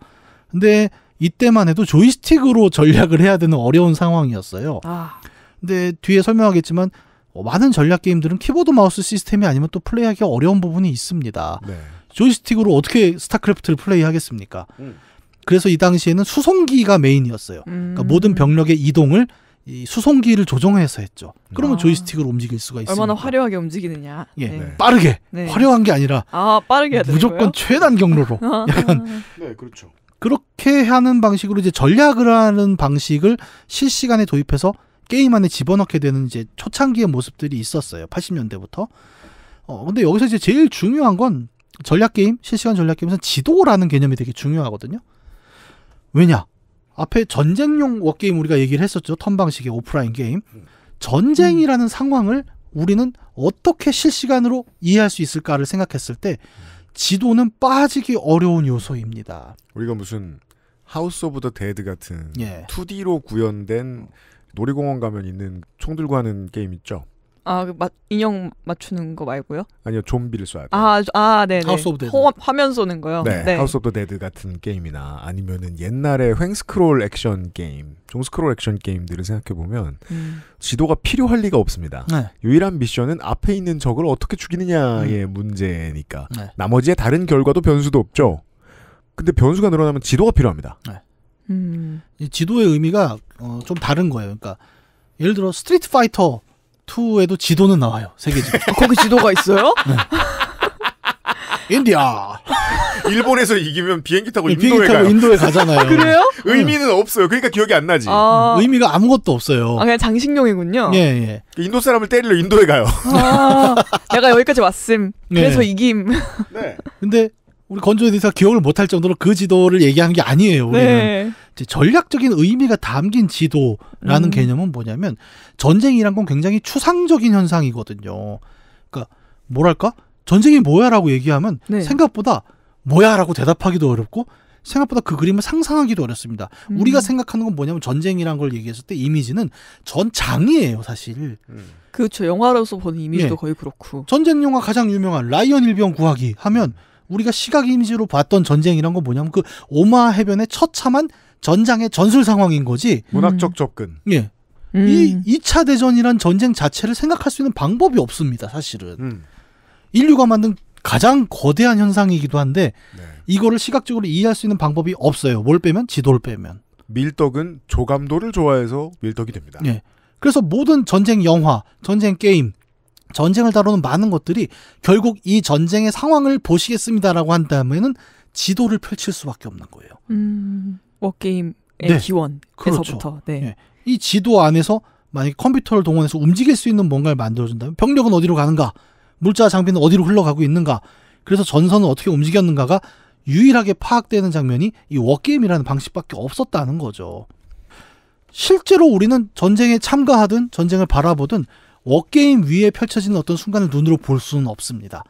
D: 근데 이때만 해도 조이스틱으로 전략을 해야 되는 어려운 상황이었어요. 아. 근데 뒤에 설명하겠지만 어, 많은 전략 게임들은 키보드 마우스 시스템이 아니면 또 플레이하기 어려운 부분이 있습니다. 네. 조이스틱으로 어떻게 스타크래프트를 플레이하겠습니까? 음. 그래서 이 당시에는 수송기가 메인이었어요. 그러니까 음. 그러니까 모든 병력의 이동을 이 수송기를 조정해서 했죠. 그러면 아. 조이스틱을 움직일 수가 있어요. 얼마나
C: 화려하게 움직이느냐. 예, 네. 빠르게 네. 화려한 게 아니라 아 빠르게 무조건 최단 경로로 아. 약간 네 그렇죠.
D: 그렇게 하는 방식으로 이제 전략을 하는 방식을 실시간에 도입해서 게임 안에 집어넣게 되는 이제 초창기의 모습들이 있었어요. 80년대부터. 어 근데 여기서 이제 제일 중요한 건 전략 게임 실시간 전략 게임에서 지도라는 개념이 되게 중요하거든요. 왜냐 앞에 전쟁용 워게임 우리가 얘기를 했었죠. 턴 방식의 오프라인 게임. 전쟁이라는 음. 상황을 우리는 어떻게 실시간으로 이해할 수 있을까를 생각했을 때 지도는 빠지기
B: 어려운 요소입니다. 우리가 무슨 하우스 오브 더 데드 같은 예. 2D로 구현된 놀이공원 가면 있는 총 들고 하는 게임 있죠.
C: 아, 그 맞, 인형 맞추는 거 말고요?
B: 아니요, 좀비를 쏴야 돼요. 아, 아, 네. 하우스 오브 데드. 화,
C: 화면 쏘는 거요? 네, 네. 하우스
B: 오브 데드 같은 게임이나 아니면은 옛날에 횡스크롤 액션 게임, 종스크롤 액션 게임들을 생각해보면 음. 지도가 필요할 리가 없습니다. 네. 유일한 미션은 앞에 있는 적을 어떻게 죽이느냐의 음. 문제니까. 네. 나머지의 다른 결과도 변수도 없죠. 근데 변수가 늘어나면 지도가 필요합니다. 네. 음. 지도의 의미가
D: 어, 좀 다른 거예요. 그러니까 예를 들어 스트리트 파이터 2에도 지도는 나와요.
B: 세계 지도. 어, 거기 지도가 있어요? 네. 인디아. 일본에서 이기면 비행기 타고 네, 인도에 비행기 타고 가요. 인도에 가잖아요. 아, 그래요? 의미는 없어요. 그러니까 기억이 안 나지.
D: 아...
C: 의미가
B: 아무것도 없어요. 아,
C: 그냥 장식용이군요. 예,
B: 예. 그 인도 사람을 때리려 인도에 가요.
C: 아, 내가 여기까지 왔음. 네. 그래서 네. 이김. 네. 근데 우리 건조 에디가
D: 기억을 못할 정도로 그 지도를 얘기한 게 아니에요. 우리는. 네. 전략적인 의미가 담긴 지도라는 음. 개념은 뭐냐면 전쟁이란 건 굉장히 추상적인 현상이거든요. 그러니까 뭐랄까 전쟁이 뭐야라고 얘기하면 네. 생각보다 뭐야라고 대답하기도 어렵고 생각보다 그 그림을 상상하기도 어렵습니다. 음. 우리가 생각하는 건 뭐냐면 전쟁이란 걸 얘기했을 때 이미지는 전장이에요, 사실.
C: 음. 그렇죠. 영화로서 보는 이미지도 네.
D: 거의 그렇고. 전쟁 영화 가장 유명한 라이언 일병 구하기 하면 우리가 시각 이미지로 봤던 전쟁이란 건 뭐냐면 그 오마 해변의 처참한 전장의 전술 상황인 거지. 문학적 접근. 음. 예. 음. 이 2차 대전이란 전쟁 자체를 생각할 수 있는 방법이 없습니다, 사실은. 음. 인류가 만든 가장 거대한 현상이기도 한데, 네. 이거를 시각적으로 이해할 수 있는 방법이 없어요. 뭘 빼면? 지도를 빼면. 밀떡은 조감도를 좋아해서 밀떡이 됩니다. 예. 그래서 모든 전쟁 영화, 전쟁 게임, 전쟁을 다루는 많은 것들이 결국 이 전쟁의 상황을 보시겠습니다라고 한다면은 지도를 펼칠 수밖에 없는 거예요.
C: 음. 워게임의 네. 기원에서부터. 그렇죠.
D: 네. 예. 이 지도 안에서 만약에 컴퓨터를 동원해서 움직일 수 있는 뭔가를 만들어준다면 병력은 어디로 가는가, 물자 장비는 어디로 흘러가고 있는가, 그래서 전선은 어떻게 움직였는가가 유일하게 파악되는 장면이 이 워게임이라는 방식밖에 없었다는 거죠. 실제로 우리는 전쟁에 참가하든 전쟁을 바라보든 워게임 위에 펼쳐지는 어떤 순간을 눈으로 볼 수는 없습니다.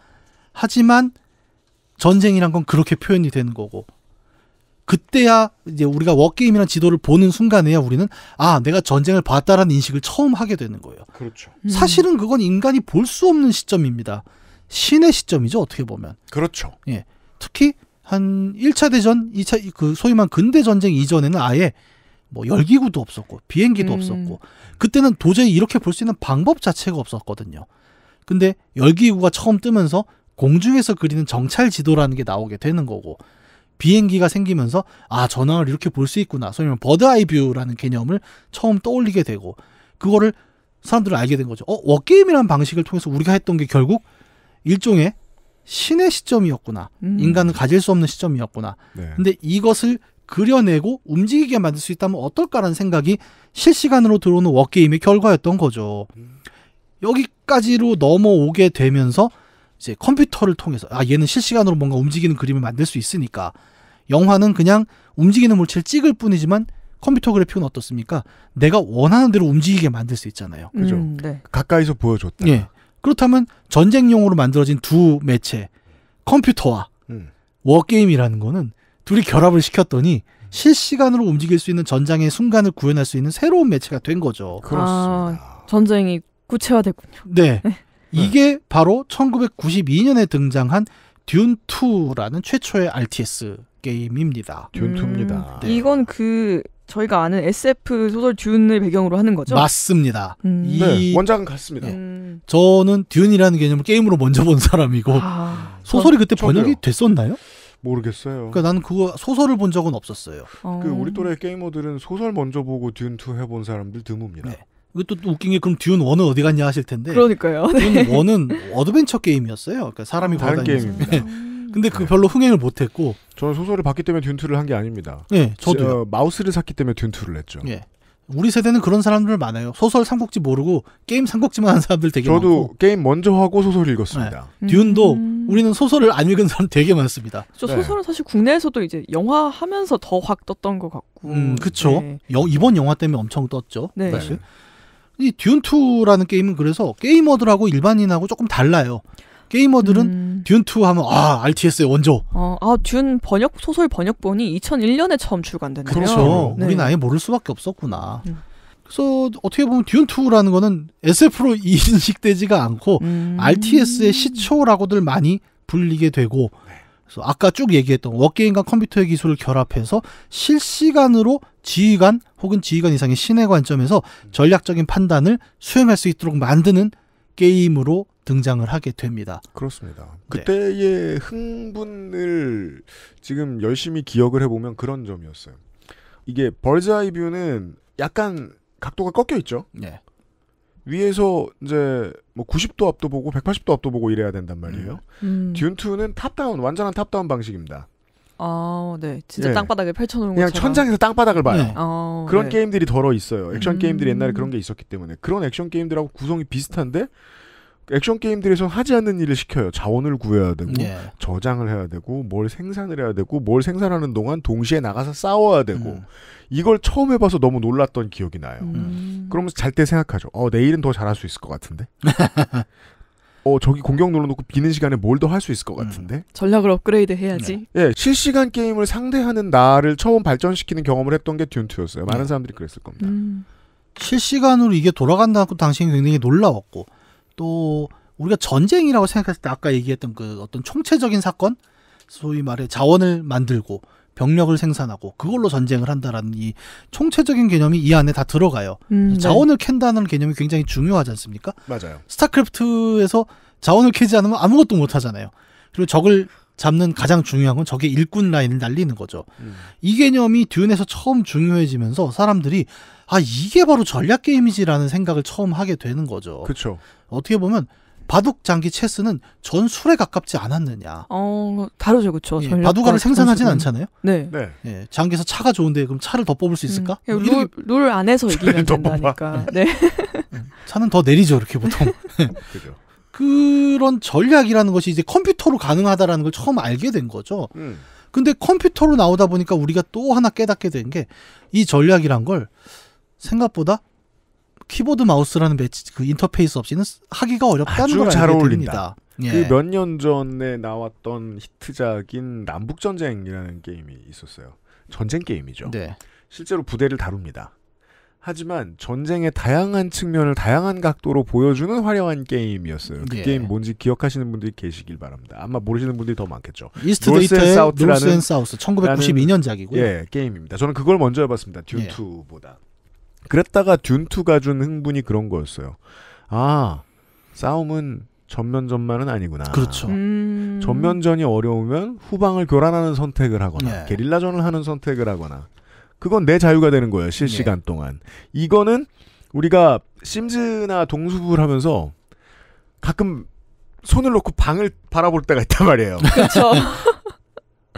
D: 하지만 전쟁이란 건 그렇게 표현이 되는 거고 그때야 이제 우리가 워게임이라는 지도를 보는 순간에야 우리는 아 내가 전쟁을 봤다라는 인식을 처음 하게 되는 거예요. 그렇죠. 음. 사실은 그건 인간이 볼 수 없는 시점입니다. 신의 시점이죠 어떻게 보면. 그렇죠. 예. 특히 한 1차 대전, 2차 그 소위만 말 근대 전쟁 이전에는 아예 뭐 열기구도 없었고 비행기도 음. 없었고 그때는 도저히 이렇게 볼 수 있는 방법 자체가 없었거든요. 근데 열기구가 처음 뜨면서 공중에서 그리는 정찰 지도라는 게 나오게 되는 거고 비행기가 생기면서 아 전황을 이렇게 볼 수 있구나. 소위 말하면 버드아이 뷰라는 개념을 처음 떠올리게 되고 그거를 사람들은 알게 된 거죠. 어 워게임이라는 방식을 통해서 우리가 했던 게 결국 일종의 신의 시점이었구나. 음. 인간은 가질 수 없는 시점이었구나. 네. 근데 이것을 그려내고 움직이게 만들 수 있다면 어떨까라는 생각이 실시간으로 들어오는 워게임의 결과였던 거죠. 음. 여기까지로 넘어오게 되면서 이제 컴퓨터를 통해서 아 얘는 실시간으로 뭔가 움직이는 그림을 만들 수 있으니까 영화는 그냥 움직이는 물체를 찍을 뿐이지만 컴퓨터 그래픽은 어떻습니까? 내가 원하는 대로 움직이게 만들 수 있잖아요. 음, 그죠? 음, 네. 가까이서 보여줬다. 예. 그렇다면 전쟁용으로 만들어진 두 매체 컴퓨터와 음. 워게임이라는 거는 둘이 결합을 시켰더니 실시간으로 움직일 수 있는 전장의 순간을 구현할 수 있는 새로운 매체가 된 거죠. 그렇습니다.
C: 아, 전쟁이 구체화됐군요.
D: 네. 네. 네. 이게 네. 바로 1992년에 등장한 듄2라는 최초의 RTS 게임입니다. 듄2입니다. 음,
C: 네. 이건 그 저희가 아는 SF 소설 듄을 배경으로 하는 거죠? 맞습니다. 음. 이... 네, 원작은 같습니다. 네. 음.
D: 저는 듄이라는 개념을 게임으로 먼저 본 사람이고 아, 소설이 그때 저도요. 됐었나요? 모르겠어요. 그러니까 나는 그거 소설을 본 적은 없었어요.
B: 어. 그 우리 또래 게이머들은 소설 먼저 보고 듄2 해본 사람들 드뭅니다. 네.
D: 이것도 웃긴 게 그럼 듀온 1은 어디 갔냐 하실 텐데. 그러니까요. 네. 듀온 1은 어드벤처 게임이었어요. 그러니까 사람이 다른 게임입니다. 네. 음. 근데 그 별로 흥행을 못했고. 저는 소설을 봤기 때문에 듄투를한 게 아닙니다. 네, 저도 어, 마우스를 샀기 때문에 듄투를 했죠. 네. 예. 우리 세대는 그런 사람들 많아요. 소설 삼국지 모르고 게임 삼국지만 하는 사람들 되게 저도 많고. 저도 게임 먼저 하고 소설 읽었습니다. 네. 듄도 음. 우리는 소설을 안 읽은 사람 되게 많습니다. 저 네. 소설은
C: 네. 사실 국내에서도 이제 영화 하면서 더 확 떴던 것 같고.
D: 음, 그쵸. 네. 이번 영화 때문에 엄청 떴죠. 네. 사실. 네. 이 듀온2라는 게임은 그래서 게이머들하고 일반인하고 조금 달라요. 게이머들은 음. 듀온2 하면 아 RTS의 원조.
C: 어, 아 듀온 번역 소설 번역본이 2001년에 처음 출간됐네요. 그렇죠. 네. 우리는 아예
D: 모를 수밖에 없었구나. 음. 그래서 어떻게 보면 듀온2라는 거는 SF로 인식되지가 않고 음. RTS의 시초라고들 많이 불리게 되고 그래서 아까 쭉 얘기했던 워게임과 컴퓨터의 기술을 결합해서 실시간으로 지휘관 혹은 지휘관 이상의 신의 관점에서 음. 전략적인 판단을 수행할 수 있도록 만드는 게임으로 등장을 하게 됩니다. 그렇습니다. 네.
B: 그때의 네. 흥분을 지금 열심히 기억을 해보면 그런 점이었어요. 이게 벌즈아이뷰는 약간 각도가 꺾여 있죠. 네. 위에서 이제 뭐 90도 앞도 보고 180도 앞도 보고 이래야 된단 말이에요. 음. 2는 음. 탑다운 완전한 탑다운 방식입니다.
C: 아, 네, 진짜 네. 땅바닥에 펼쳐놓은 그냥 것처럼. 천장에서 땅바닥을 봐요. 네. 아,
B: 그런 네. 게임들이 덜어 있어요. 액션 게임들이 옛날에 음. 그런 게 있었기 때문에 그런 액션 게임들하고 구성이 비슷한데 액션 게임들에서 하지 않는 일을 시켜요. 자원을 구해야 되고 네. 저장을 해야 되고 뭘 생산을 해야 되고 뭘 생산하는 동안 동시에 나가서 싸워야 되고 음. 이걸 처음 해봐서 너무 놀랐던 기억이 나요. 음. 그러면서 잘 때 생각하죠. 어 내일은 더 잘할 수 있을 것 같은데. 어 저기 공격 눌러놓고 비는 시간에 뭘 더 할 수 있을 것 음. 같은데. 음.
C: 전략을 업그레이드 해야지.
B: 네. 예 실시간
C: 게임을 상대하는
B: 나를 처음 발전시키는 경험을 했던 게 듄투였어요. 많은 네. 사람들이 그랬을 겁니다. 음. 실시간으로 이게 돌아간다고 당신이 굉장히 놀라웠고 또
D: 우리가 전쟁이라고 생각했을 때 아까 얘기했던 그 어떤 총체적인 사건 소위 말해 자원을 만들고 병력을 생산하고 그걸로 전쟁을 한다라는 이 총체적인 개념이 이 안에 다 들어가요. 음, 네. 자원을 캔다는 개념이 굉장히 중요하지 않습니까? 맞아요. 스타크래프트에서 자원을 캐지 않으면 아무것도 못 하잖아요. 그리고 적을 잡는 가장 중요한 건 적의 일꾼 라인을 날리는 거죠. 음. 이 개념이 듄에서 처음 중요해지면서 사람들이 아 이게 바로 전략 게임이지라는 생각을 처음 하게 되는 거죠. 그렇죠. 어떻게 보면 바둑 장기 체스는 전술에 가깝지 않았느냐.
C: 어 다르죠,
D: 그렇죠. 예, 바둑알을 생산하진 않잖아요. 네. 네. 예, 장기에서 차가 좋은데 그럼 차를 더 뽑을 수 음. 있을까? 예, 네. 음. 룰,
C: 룰 안에서 이기면 된다니까. 네.
D: 차는 더 내리죠, 이렇게 보통. 그죠. 그런 전략이라는 것이 이제 컴퓨터로 가능하다라는 걸 처음 알게 된 거죠. 음. 근데 컴퓨터로 나오다 보니까 우리가 또 하나 깨닫게 된 게 이 전략이란 걸 생각보다 키보드 마우스라는 매치 그 인터페이스 없이는 하기가 어렵다는 걸 알게 됩니다. 예. 그몇
B: 년 전에 나왔던 히트작인 남북 전쟁이라는 게임이 있었어요. 전쟁 게임이죠. 네. 실제로 부대를 다룹니다. 하지만 전쟁의 다양한 측면을 다양한 각도로 보여주는 화려한 게임이었어요. 그 예. 게임 뭔지 기억하시는 분들이 계시길 바랍니다. 아마 모르시는 분들이 더 많겠죠. 이스트 데이터의 노스 앤 사우스 1992년작이고요. 예, 게임입니다. 저는 그걸 먼저 해봤습니다. 듄2보다. 예. 그랬다가 듄2가 준 흥분이 그런 거였어요. 아, 싸움은 전면전만은 아니구나. 그렇죠. 음... 전면전이 어려우면 후방을 교란하는 선택을 하거나 예. 게릴라전을 하는 선택을 하거나 그건 내 자유가 되는 거예요. 실시간 네. 동안. 이거는 우리가 심즈나 동수부를 하면서 가끔 손을 놓고 방을 바라볼 때가 있단 말이에요. 그렇죠.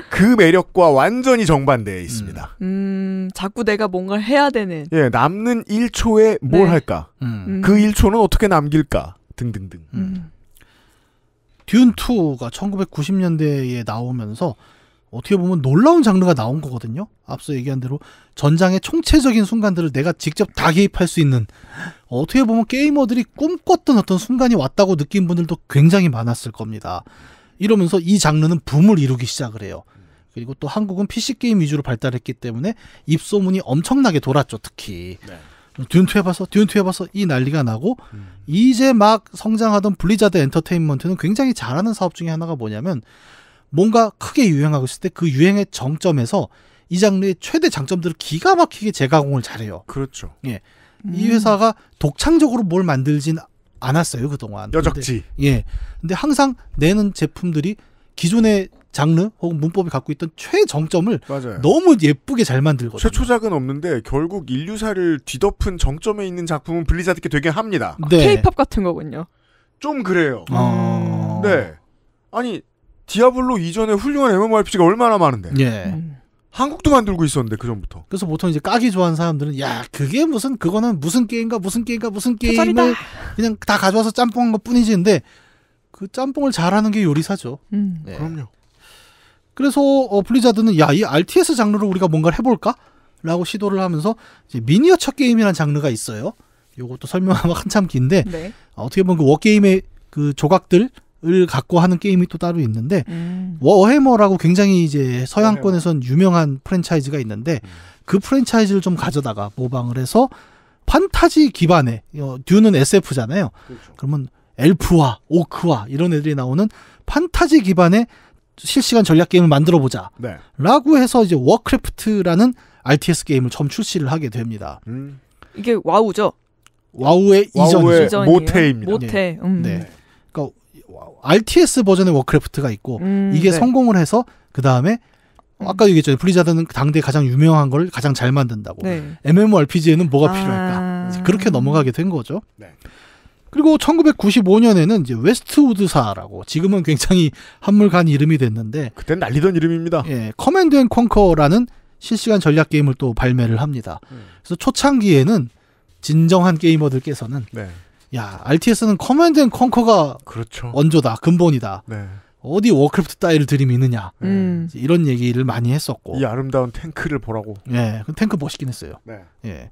B: 그 매력과 완전히 정반대에 음. 있습니다.
C: 음, 음, 자꾸 내가 뭔가를 해야 되는.
B: 예, 남는 1초에
D: 뭘 네. 할까? 음. 음.
B: 그 1초는 어떻게 남길까? 등등등. 음.
D: 듄2가 음. 1990년대에 나오면서 어떻게 보면 놀라운 장르가 나온 거거든요. 앞서 얘기한 대로 전장의 총체적인 순간들을 내가 직접 다 개입할 수 있는 어떻게 보면 게이머들이 꿈꿨던 어떤 순간이 왔다고 느낀 분들도 굉장히 많았을 겁니다. 이러면서 이 장르는 붐을 이루기 시작을 해요. 그리고 또 한국은 PC 게임 위주로 발달했기 때문에 입소문이 엄청나게 돌았죠, 특히. 네. 듀언2 해봐서, 듀언2 해봐서 이 난리가 나고, 음. 이제 막 성장하던 블리자드 엔터테인먼트는 굉장히 잘하는 사업 중에 하나가 뭐냐면, 뭔가 크게 유행하고 있을 때 그 유행의 정점에서 이 장르의 최대 장점들을 기가 막히게 재가공을 잘해요. 그렇죠. 예. 음. 이 회사가 독창적으로 뭘 만들진 않았어요, 그동안. 여적지. 근데, 예. 근데 항상 내는 제품들이 기존의 장르 혹은 문법이 갖고 있던
B: 최정점을 맞아요. 너무 예쁘게 잘 만들거든요. 최초작은 없는데 결국 인류사를 뒤덮은 정점에 있는 작품은 블리자드께 되게 합니다. 네. 아, K-팝 같은 거군요. 좀 그래요. 음. 네. 아니 디아블로 이전에 훌륭한 MMORPG가 얼마나 많은데. 예. 음. 한국도 만들고 있었는데 그 전부터. 그래서 보통 이제 까기 좋아하는 사람들은 야 그게
D: 무슨 그거는 무슨 게임과 무슨 게임과 무슨 게임을 도살이다. 그냥 다 가져와서 짬뽕한 것 뿐이지인데 그 짬뽕을 잘하는 게 요리사죠. 음. 네. 그럼요. 그래서 어, 블리자드는 야 이 RTS 장르로 우리가 뭔가를 해볼까라고 시도를 하면서 미니어처 게임이라는 장르가 있어요. 요것도 설명하면 한참 긴데 네. 어, 떻게 보면 그 워게임의 그 조각들 을 갖고 하는 게임이 또 따로 있는데 음. 워해머라고 굉장히 이제 서양권에선 유명한 프랜차이즈가 있는데 음. 그 프랜차이즈를 좀 가져다가 모방을 해서 판타지 기반의 어, 듀는 SF잖아요. 그렇죠. 그러면 엘프와 오크와 이런 애들이 나오는 판타지 기반의 실시간 전략 게임을 만들어 보자. 네. 라고 해서 이제 워크래프트라는 RTS 게임을 처음 출시를 하게 됩니다. 음.
C: 이게 와우죠.
D: 와우의, 와우의 이전 모태입니다. 모태. 음. 네. RTS 버전의 워크래프트가 있고 음, 이게 네. 성공을 해서 그 다음에 음. 아까 얘기했죠 블리자드는 그 당대 가장 유명한 걸 가장 잘 만든다고 네. MMORPG에는 뭐가 아... 필요할까 그렇게 넘어가게 된 거죠. 네. 그리고 1995년에는 이제 웨스트우드사라고 지금은 굉장히 한물간 이름이 됐는데 그때 날리던 이름입니다. 예, 커맨드 앤 콩커라는 실시간 전략 게임을 또 발매를 합니다. 음. 그래서 초창기에는 진정한 게이머들께서는 네. 야, RTS는 커맨드 앤 컨커가 그렇죠. 원조다, 근본이다. 네. 어디 워크래프트 따위를 들이미느냐. 음. 음. 이런 얘기를 많이 했었고. 이 아름다운 탱크를 보라고. 예, 그 탱크 멋있긴 했어요. 네. 예.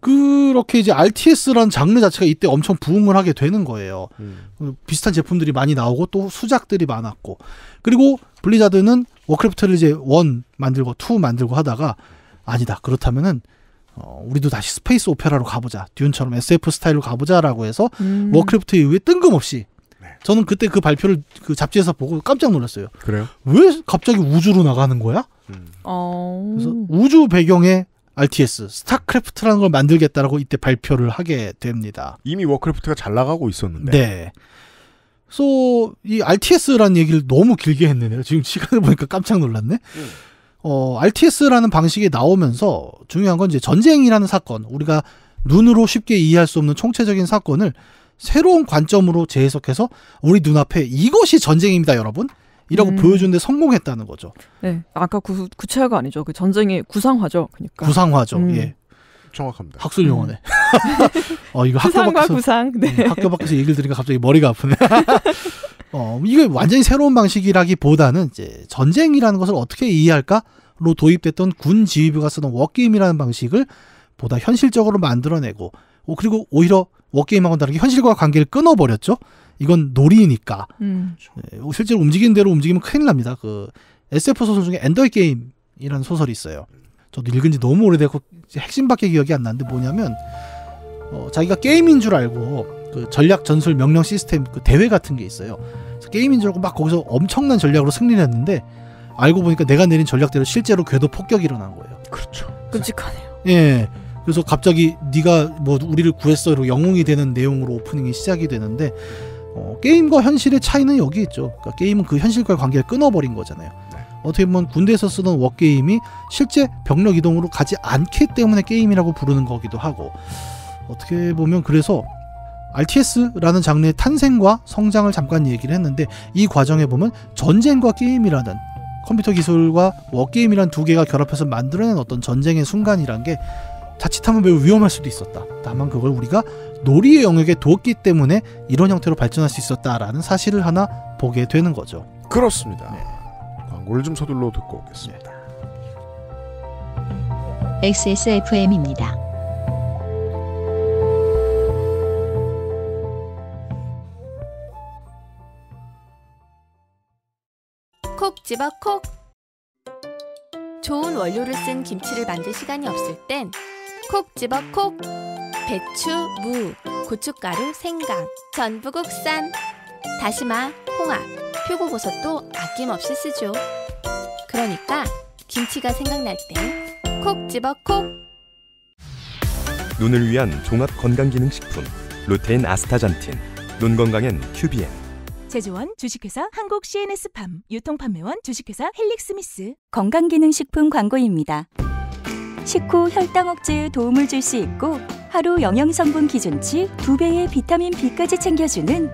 D: 그렇게 이제 RTS라는 장르 자체가 이때 엄청 부흥을 하게 되는 거예요. 음. 비슷한 제품들이 많이 나오고 또 수작들이 많았고. 그리고 블리자드는 워크래프트를 이제 원 만들고 투 만들고 하다가 아니다. 그렇다면은 어, 우리도 다시 스페이스 오페라로 가보자. 듄처럼 SF 스타일로 가보자라고 해서 음. 워크래프트 이후에 뜬금없이 네. 저는 그때 그 발표를 그 잡지에서 보고 깜짝 놀랐어요. 그래요? 왜 갑자기 우주로 나가는 거야? 음.
C: 어. 그래서
D: 우주 배경에 RTS 스타크래프트라는 걸 만들겠다라고 이때 발표를 하게 됩니다.
B: 이미 워크래프트가 잘 나가고
D: 있었는데. 네. 그래서 so, 이 RTS라는 얘기를 너무 길게 했네요. 지금 시간을 보니까 깜짝 놀랐네. 음. 어, RTS라는 방식이 나오면서 중요한 건 이제 전쟁이라는 사건, 우리가 눈으로 쉽게 이해할 수 없는 총체적인 사건을 새로운 관점으로 재해석해서 우리 눈앞에 이것이 전쟁입니다, 여러분. 이라고 음. 보여주는데 성공했다는 거죠.
C: 네. 아까 구, 구체화가 아니죠. 그 전쟁의 구상화죠. 그러니까.
D: 구상화죠. 음. 예. 정확합니다. 학술 용어네.
C: 음. 어, 이거 학교 밖에서 구상. 네. 음, 학교 밖에서
D: 얘기를 들으니까 갑자기 머리가 아프네. 어, 이게 완전히 새로운 방식이라기보다는 이제 전쟁이라는 것을 어떻게 이해할까로 도입됐던 군 지휘부가 쓰던 워게임이라는 방식을 보다 현실적으로 만들어내고 어, 그리고 오히려 워게임하고는 다르게 현실과 관계를 끊어버렸죠. 이건 놀이니까. 음. 네, 어, 실제로 움직이는 대로 움직이면 큰일 납니다. 그 SF 소설 중에 엔더의 게임이라는 소설이 있어요. 저도 읽은 지 너무 오래되고 핵심밖에 기억이 안 나는데 뭐냐면 어, 자기가 게임인 줄 알고 그 전략 전술 명령 시스템 그 대회 같은 게 있어요. 게임인 줄 알고 막 거기서 엄청난 전략으로 승리 했는데 알고 보니까 내가 내린 전략대로 실제로 궤도 폭격이 일어난 거예요. 그렇죠. 끔찍하네요. 예. 그래서 갑자기 네가 뭐 우리를 구했어 로 영웅이 되는 내용으로 오프닝이 시작이 되는데 어, 게임과 현실의 차이는 여기 있죠. 그러니까 게임은 그 현실과의 관계를 끊어버린 거잖아요. 네. 어떻게 보면 군대에서 쓰던 워게임이 실제 병력 이동으로 가지 않기 때문에 게임이라고 부르는 거기도 하고 어떻게 보면 그래서 RTS라는 장르의 탄생과 성장을 잠깐 얘기를 했는데 이 과정에 보면 전쟁과 게임이라는 컴퓨터 기술과 워게임이란 뭐 두 개가 결합해서 만들어낸 어떤 전쟁의 순간이란 게 자칫하면 매우 위험할 수도 있었다. 다만 그걸 우리가 놀이의 영역에 두었기 때문에 이런 형태로 발전할 수 있었다라는 사실을 하나 보게 되는 거죠. 그렇습니다. 네. 광고를 좀 서둘러 듣고
A: 오겠습니다. 네. XSFM입니다. 콕 집어 콕! 좋은 원료를 쓴 김치를 만들 시간이 없을 땐 콕 집어 콕! 배추, 무, 고춧가루, 생강, 전부 국산, 다시마, 홍합, 표고버섯도 아낌없이 쓰죠. 그러니까 김치가 생각날 땐 콕 집어 콕!
B: 눈을 위한 종합 건강기능식품 루테인 아스타잔틴, 눈 건강엔 큐비엔
A: 제조원 주식회사 한국 CNS팜 유통판매원 주식회사 헬릭스미스 건강기능식품 광고입니다. 식후 혈당 억제에 도움을 줄 수 있고 하루 영양성분 기준치 두배의 비타민 B까지 챙겨주는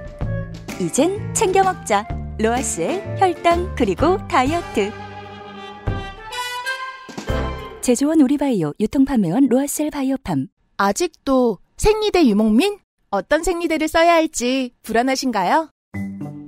A: 이젠 챙겨 먹자 로아스의 혈당 그리고 다이어트 제조원 우리바이오 유통판매원 로아셀 바이오팜 아직도 생리대 유목민? 어떤 생리대를 써야 할지 불안하신가요?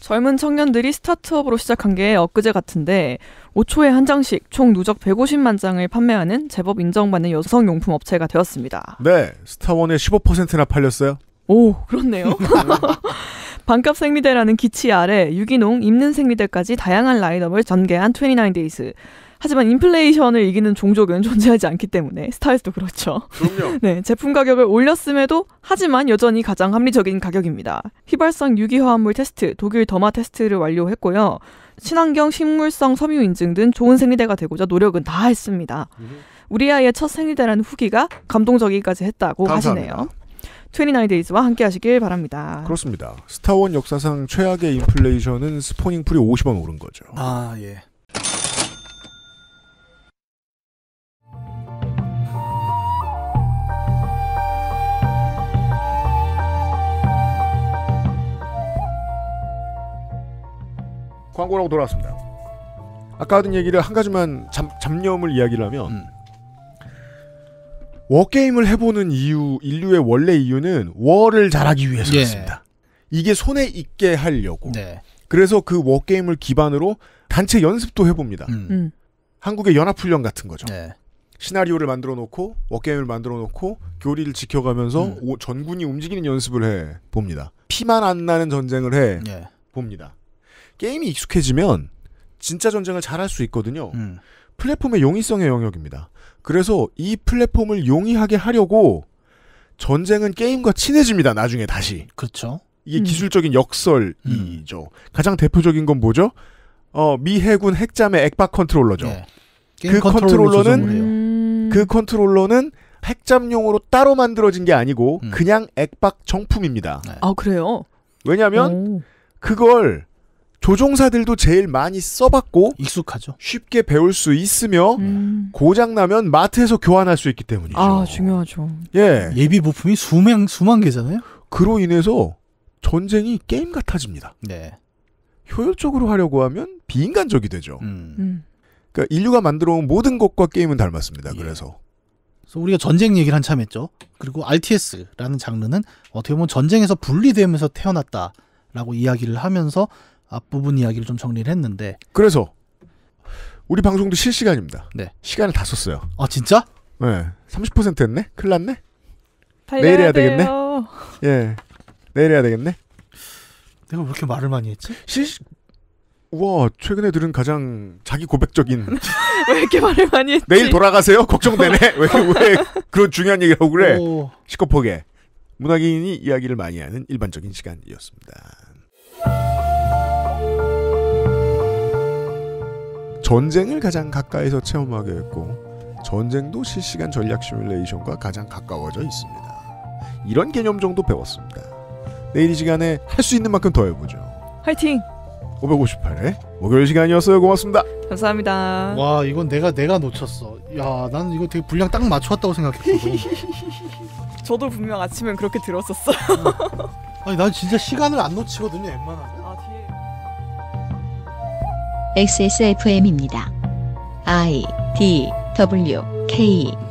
A: 젊은 청년들이 스타트업으로
C: 시작한 게 엊그제 같은데 5초에 한 장씩 총 누적 150만 장을 판매하는 제법 인정받는 여성용품 업체가 되었습니다.
B: 네, 스타원에 15%나 팔렸어요.
C: 오, 그렇네요. 반값 생리대라는 기치 아래 유기농, 입는 생리대까지 다양한 라인업을 전개한 29데이즈. 하지만 인플레이션을 이기는 종족은 존재하지 않기 때문에 스타일도 그렇죠. 그럼요. 네, 제품 가격을 올렸음에도 하지만 여전히 가장 합리적인 가격입니다. 휘발성 유기화합물 테스트, 독일 더마 테스트를 완료했고요. 친환경 식물성 섬유 인증 등 좋은 생리대가 되고자 노력은 다 했습니다. 우리 아이의 첫 생리대라는 후기가 감동적이기까지 했다고 감사합니다. 하시네요. 29데이즈와 함께 하시길 바랍니다.
B: 그렇습니다. 스타원 역사상 최악의 인플레이션은 스포닝풀이 50원 오른 거죠. 아, 예. 광고라고 돌아왔습니다. 아까 하던 얘기를 한 가지만 잡, 잡념을 이야기를 하면 음. 워게임을 해보는 이유, 인류의 원래 이유는 워를 잘하기 위해서였습니다. 예. 이게 손에 익게 하려고. 네. 그래서 그 워게임을 기반으로 단체 연습도 해봅니다. 음. 음. 한국의 연합훈련 같은 거죠. 네. 시나리오를 만들어 놓고 워게임을 만들어 놓고 교리를 지켜가면서 음. 오, 전군이 움직이는 연습을 해 봅니다. 피만 안 나는 전쟁을 해 네. 봅니다. 게임이 익숙해지면 진짜 전쟁을 잘 할 수 있거든요. 음. 플랫폼의 용이성의 영역입니다. 그래서 이 플랫폼을 용이하게 하려고 전쟁은 게임과 친해집니다. 나중에 다시. 그렇죠. 이게 음. 기술적인 역설이죠. 음. 가장 대표적인 건 뭐죠? 어, 미 해군 핵잠의 액박 컨트롤러죠. 네. 그 컨트롤러는 음. 그 컨트롤러는 핵잠용으로 따로 만들어진 게 아니고 음. 그냥 액박 정품입니다. 네. 아 그래요? 왜냐하면 그걸 조종사들도 제일 많이 써봤고 익숙하죠. 쉽게 배울 수 있으며 음. 고장 나면 마트에서 교환할 수 있기 때문이죠.
C: 아 중요하죠.
B: 예 예비 부품이 수만 수만 개잖아요. 그로 인해서 전쟁이 게임 같아집니다. 네. 효율적으로 하려고 하면 비인간적이 되죠.
A: 음. 음.
B: 그러니까 인류가 만들어온 모든 것과 게임은 닮았습니다. 예. 그래서.
D: 그래서 우리가 전쟁 얘기를 한참 했죠. 그리고 RTS라는 장르는 어떻게 보면 전쟁에서 분리되면서 태어났다라고 이야기를 하면서 앞부분 이야기를 좀 정리를
B: 했는데 그래서 우리 방송도 실시간입니다. 네. 시간을 다 썼어요. 아 진짜? 네. 30% 했네. 큰일 났네.
A: 내일 해야 되겠네.
B: 예. 내일 해야 되겠네. 내가 왜 이렇게 말을 많이 했지? 실시 우와 최근에 들은 가장 자기 고백적인
C: 왜 이렇게 말을 많이 했지? 내일
B: 돌아가세요? 걱정되네. 왜왜 그런 중요한 얘기라고 그래? 오. 시커포게 문학인이 이야기를 많이 하는 일반적인 시간이었습니다. 전쟁을 가장 가까이서 체험하게 했고 전쟁도 실시간 전략 시뮬레이션과 가장 가까워져 있습니다. 이런 개념 정도 배웠습니다. 내일 이 시간에 할 수 있는 만큼 더 해보죠. 화이팅! 558회 목요일 시간이었어요. 고맙습니다.
C: 감사합니다.
B: 와 이건 내가 내가 놓쳤어.
C: 야 나는 이거 되게
D: 분량 딱 맞춰왔다고 생각했거든.
C: 저도 분명 아침엔 그렇게 들었었어.
D: 아니 난 진짜 시간을 안 놓치거든요.
C: 웬만하면.
A: XSFM입니다. I D W K